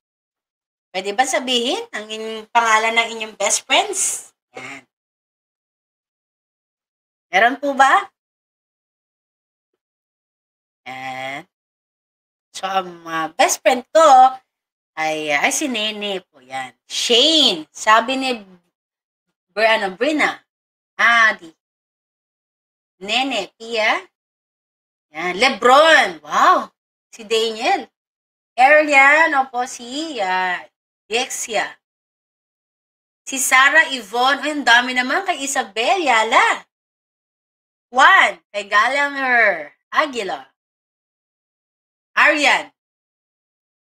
Pwede ba sabihin ang inyong pangalan ng inyong best friends? Yan. Meron po ba? Yan. So, ang uh, best friend ko ay, ay si Nene po. Yan. Shane. Sabi ni Br ano, Brina. Ah, Nene, Pia. Yan. Lebron. Wow. Si Daniel. Arian, opo si uh, Gexia. Si Sarah Yvonne, ay, ang dami naman kay Isabel Yala. Juan, kay Gallagher Aguila. Arian.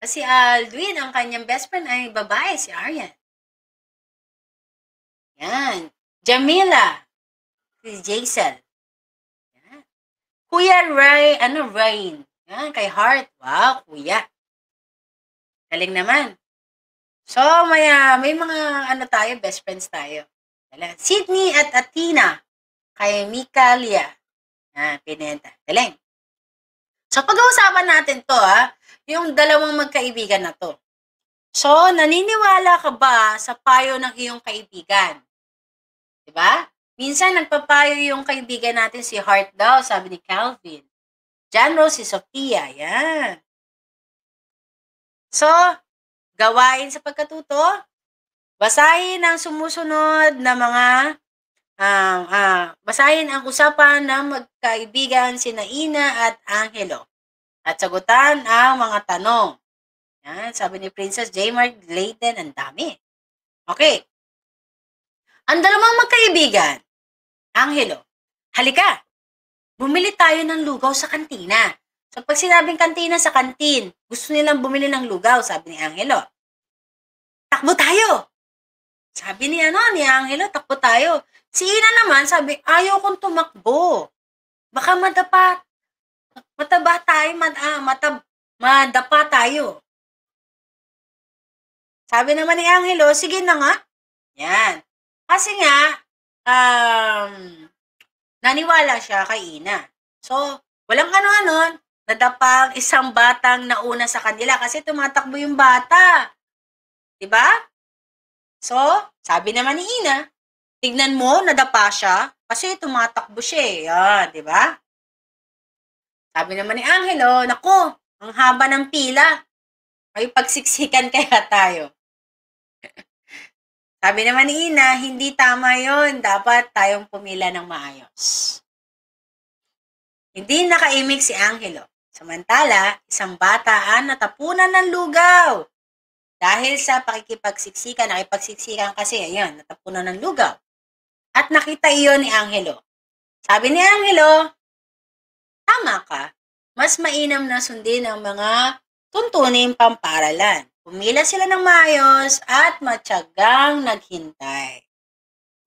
Ah, si Aldwin, ang kanyang best friend ay babae, si Arian. Yan. Jamila. Si Jason. Yan. Kuya Ray, ano, Rain. Yan, kay Heart. Wow, kuya. Galing naman. So, may, uh, may mga ano tayo, best friends tayo. Sydney at Athena kay Mika Lia na ah, pinenta. Galing. So, pag-uusapan natin to, ha, yung dalawang magkaibigan na to. So, naniniwala ka ba sa payo ng iyong kaibigan? Diba? Minsan, nagpapayo yung kaibigan natin si Hart daw, sabi ni Calvin. John Rose, si Sophia, yan. So, gawain sa pagkatuto, basahin ang sumusunod na mga uh, uh, basahin ang usapan ng magkaibigan sina Ina at Angelo at sagutan ang mga tanong. Yan, sabi ni Princess J. Mark Layton, ang dami. Okay. Ang dalawang magkaibigan, Angelo, halika, bumili tayo ng lugaw sa kantina. So pag sinabing kantina sa kantin, gusto nilang bumili ng lugaw, sabi ni Angelo. Takbo tayo! Sabi ni ano, ni Angelo, takbo tayo. Si Ina naman, sabi, ayaw kong tumakbo. Baka madapa, mataba tayo, mad, ah, matab, madapa tayo. Sabi naman ni Angelo, sige na nga. Yan. Kasi nga, um, naniwala siya kay Ina. So, Walang ano-anon, nadapag isang batang nauna sa kanila kasi tumatakbo yung bata. 'Di ba? So, sabi naman ni Ina, tignan mo, nadapa siya kasi tumatakbo siya eh. Ah, 'di ba? Sabi naman ni Angelo, nako, ang haba ng pila. May pagsiksikan kaya tayo. sabi naman ni Ina, hindi tama yon Dapat tayong pumila ng maayos. Hindi nakaimik si Angelo. Samantala, isang bata ang natapunan ng lugaw. Dahil sa pakikipagsiksikan, nakipagsiksikan kasi, ayun, natapunan ng lugaw. At nakita iyon ni Angelo. Sabi ni Angelo, tama ka, mas mainam na sundin ang mga tuntunin pamparalan. Pumila sila ng maayos at matyagang naghintay.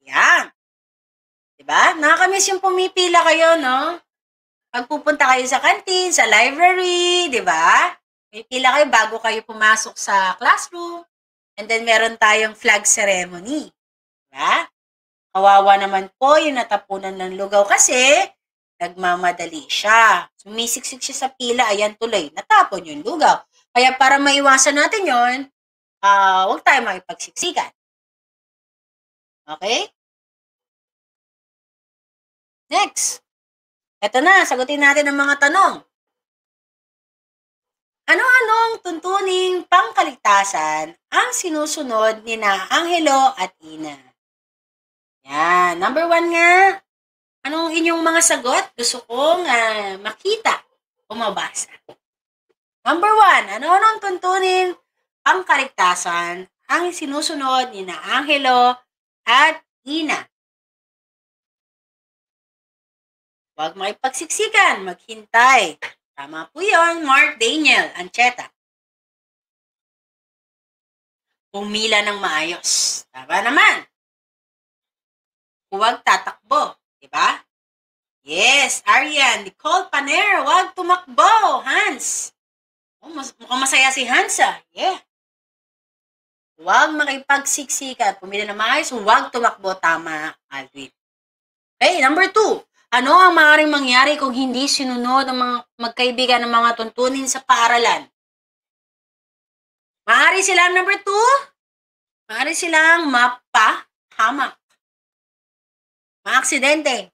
Yan. Diba? Nakakamiss yung pumipila kayo, no? Pagpupunta kayo sa canteen, sa library, di ba? May pila kayo bago kayo pumasok sa classroom. And then meron tayong flag ceremony. Di ba? Kawawa naman po yung natapunan ng lugaw kasi nagmamadali siya. Sumisiksik siya sa pila, ayan tuloy, natapon yung lugaw. Kaya para maiwasan natin yon, uh, ah, huwag tayo makipagsiksikan. Okay? Next. Ito na, sagutin natin ang mga tanong. Ano-anong tuntuning pangkaligtasan ang sinusunod ni na Angelo at Ina? Yan. Number one nga, anong inyong mga sagot? Gusto kong uh, makita o mabasa. Number one, ano-anong tuntunin pangkaligtasan ang sinusunod ni na Angelo at Ina? Huwag makipagsiksikan, maghintay. Tama po yon, Mark Daniel Ancheta. Pumila ng maayos. Tama naman. Huwag tatakbo. Diba? Yes, Arian, Nicole Paner, huwag tumakbo, Hans. Oh, mas, mukhang masaya si Hans ah. Yeah. Huwag makipagsiksika. Pumila na maayos, huwag tumakbo. Tama, Alvin. Okay, number two. Ano ang maaaring mangyari kung hindi sinunod ng mga magkaibigan ng mga tuntunin sa paaralan? Maaari silang number two, maaari silang mapahamak. Maaksidente.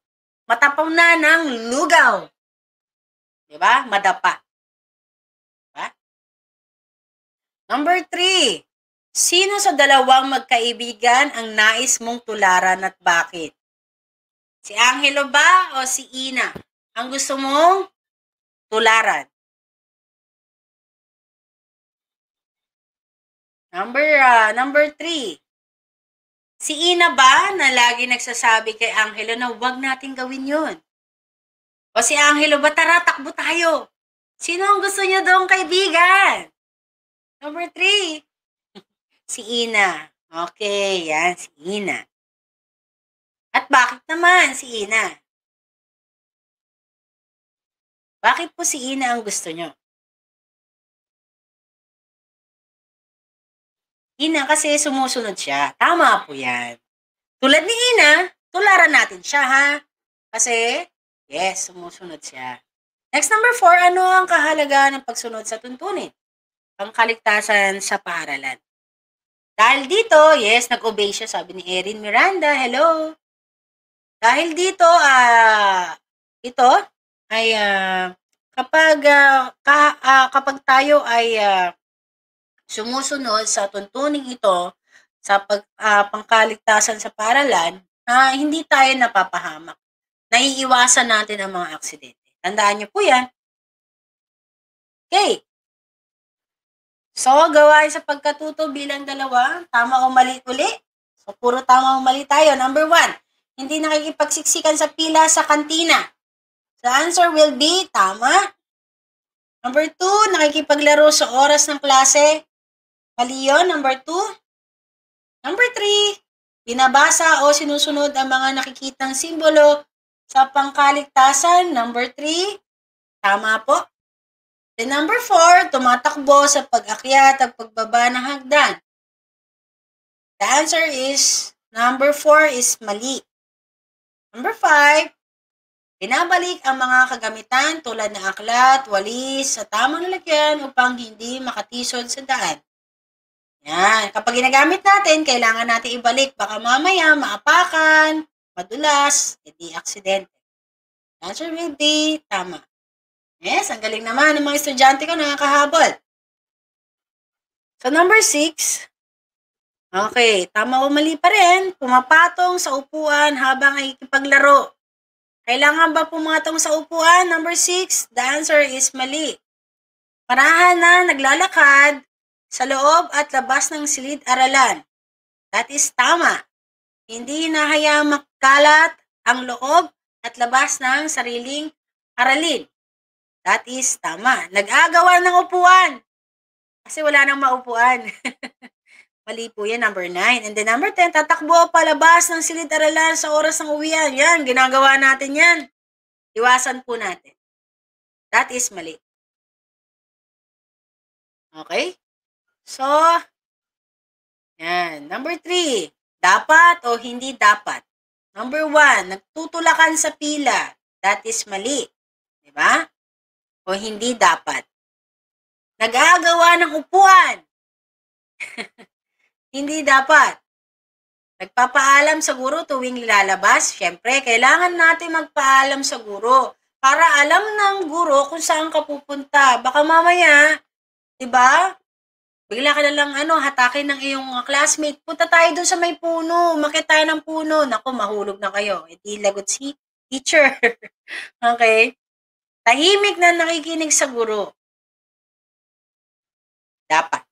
Matapaw na ng lugaw. Di ba? Madapa. Diba? Number three, sino sa dalawang magkaibigan ang nais mong tularan at bakit? Si Angelo ba o si Ina? Ang gusto mong tularan. Number, uh, number three. Si Ina ba na lagi nagsasabi kay Angelo na huwag natin gawin yun? O si Angelo ba, tara, takbo tayo. Sino ang gusto niya doon kaibigan? Number three. si Ina. Okay, yan, si Ina. At bakit naman si Ina? Bakit po si Ina ang gusto nyo? Ina kasi sumusunod siya. Tama po yan. Tulad ni Ina, tularan natin siya ha. Kasi, yes, sumusunod siya. Next number four, ano ang kahalagaan ng pagsunod sa tuntunin? Ang kaligtasan sa paralan. Dahil dito, yes, nag-obey siya, sabi ni Erin Miranda. Hello! Dahil dito, ah, uh, ito ay uh, kapag uh, ka, uh, kapag tayo ay uh, sumusunod sa tuntuning ito sa pag, uh, pangkaligtasan sa paralan, uh, hindi tayo napapahamak. Naiiwasan natin ang mga aksidente. Tandaan niyo po 'yan. Okay. So, gawain sa pagkatuto bilang dalawa, tama o mali uli. So, puro tama o mali tayo. Number one, hindi nakikipagsiksikan sa pila sa kantina. The answer will be tama. Number two, nakikipaglaro sa oras ng klase. Mali yun, number two. Number three, binabasa o sinusunod ang mga nakikitang simbolo sa pangkaligtasan. Number three, tama po. Then number four, tumatakbo sa pag-akyat at pagbaba ng hagdan. The answer is, number four is mali. Number five, binabalik ang mga kagamitan tulad ng aklat, walis, sa tamang lalagyan upang hindi makatisod sa daan. Yan. Kapag ginagamit natin, kailangan natin ibalik. Baka mamaya maapakan, madulas, hindi aksidente. Answer will be tama. Yes, ang galing naman ng mga estudyante ko nakakahabol. So number six, Okay, tama o mali pa rin. Pumapatong sa upuan habang ay ikipaglaro. Kailangan ba pumatong sa upuan? Number 6, the answer is mali. Parahan na naglalakad sa loob at labas ng silid-aralan. That is tama. Hindi nahayaang magkalat ang loob at labas ng sariling aralin. That is tama. Nag-agawa ng upuan. Kasi wala nang maupuan. Mali po yan, number 9. And then number 10, tatakbo palabas ng silid-aralan sa oras ng uwian. Yan, ginagawa natin yan. Iwasan po natin. That is mali. Okay? So, yan. Number 3, dapat o hindi dapat. Number 1, nagtutulakan sa pila. That is mali. Di ba? O hindi dapat. nag ng upuan. Hindi dapat. Nagpapaalam sa guro tuwing lalabas, syempre, kailangan natin magpaalam sa guro para alam ng guro kung saan ka pupunta. Baka mamaya, 'di ba? Bigla ka na lang ano, hatakin ng iyong ah, classmate. Punta tayo doon sa may puno, Makita tayo ng puno. Nako, mahulog na kayo. E di lagot si teacher. okay? Tahimik na nakikinig sa guro. Dapat.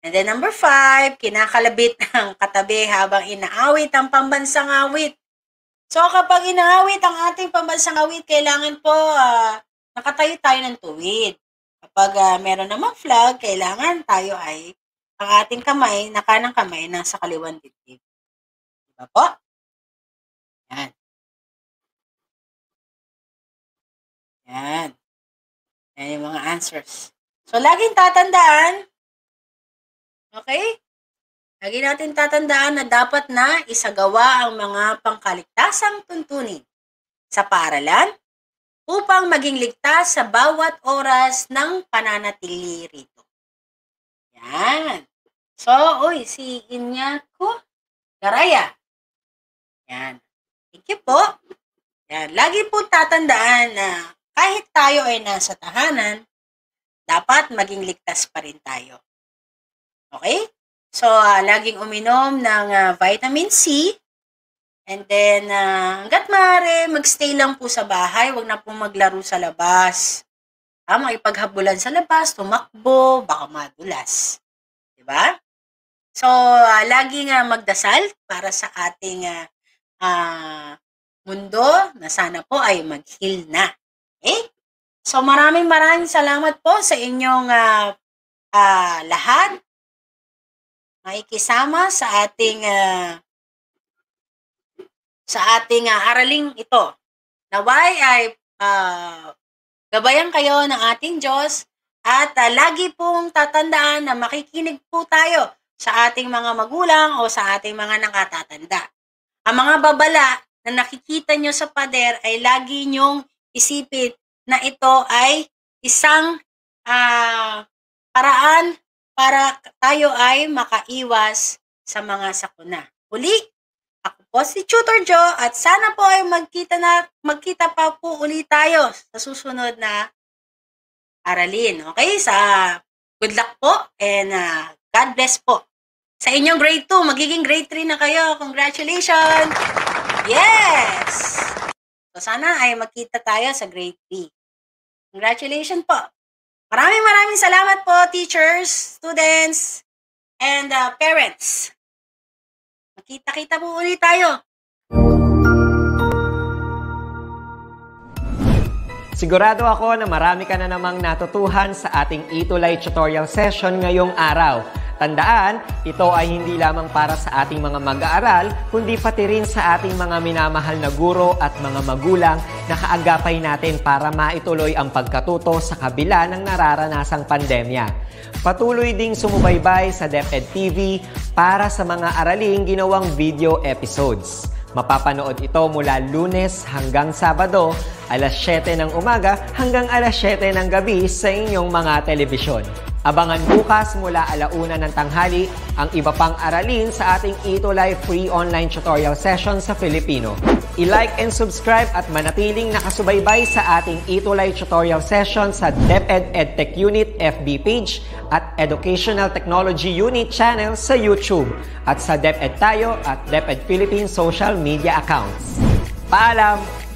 And then number five, kinakalabit ang katabi habang inaawit ang pambansang awit. So kapag inaawit ang ating pambansang awit, kailangan po uh, nakatayo tayo ng tuwid. Kapag uh, meron namang flag, kailangan tayo ay ang ating kamay, nakanang kamay, nasa kaliwang dibdib. Diba po? Yan. Yan. Yan yung mga answers. So, laging tatandaan, Okay? Lagi natin tatandaan na dapat na isagawa ang mga pangkaligtasang tuntunin sa paaralan upang maging ligtas sa bawat oras ng pananatili rito. Yan. So, uy, si Inyako Garaya. Yan. Thank you po. Yan. Lagi po tatandaan na kahit tayo ay nasa tahanan, dapat maging ligtas pa rin tayo. Okay? So, uh, laging uminom ng uh, vitamin C. And then, uh, hanggat maaari, magstay lang po sa bahay. Huwag na pong maglaro sa labas. Ha, makipaghabulan sa labas, tumakbo, baka madulas. Diba? So, uh, lagi nga magdasal para sa ating uh, uh, mundo na sana po ay mag-heal na. Okay? So, maraming maraming salamat po sa inyong uh, uh, lahat makikisama sa ating uh, sa ating uh, araling ito. Naway ay uh, gabayan kayo ng ating Diyos at uh, lagi pong tatandaan na makikinig po tayo sa ating mga magulang o sa ating mga nakatatanda. Ang mga babala na nakikita nyo sa pader ay lagi nyong isipin na ito ay isang uh, paraan para tayo ay makaiwas sa mga sakuna. Uli, ako po si Tutor Joe at sana po ay magkita, na, magkita pa po uli tayo sa susunod na aralin. Okay? Sa good luck po and uh, God bless po. Sa inyong grade 2, magiging grade 3 na kayo. Congratulations! Yes! So sana ay magkita tayo sa grade 3. Congratulations po! Maraming maraming salamat po teachers, students, and uh, parents. Makita-kita po ulit tayo. Sigurado ako na marami ka na namang natutuhan sa ating Itulay tutorial session ngayong araw. Tandaan, ito ay hindi lamang para sa ating mga mag-aaral, kundi pati rin sa ating mga minamahal na guro at mga magulang na kaagapay natin para maituloy ang pagkatuto sa kabila ng nararanasang pandemya. Patuloy ding sumubaybay sa DepEd TV para sa mga araling ginawang video episodes. Mapapanood ito mula lunes hanggang Sabado alas 7 ng umaga hanggang alas 7 ng gabi sa inyong mga telebisyon. Abangan bukas mula alauna ng tanghali ang iba pang aralin sa ating Ito Live free online tutorial session sa Filipino. I-like and subscribe at manatiling nakasubaybay sa ating Ito Live tutorial session sa DepEd EdTech Unit FB page at Educational Technology Unit channel sa YouTube at sa DepEd Tayo at DepEd Philippines social media accounts. Paalam!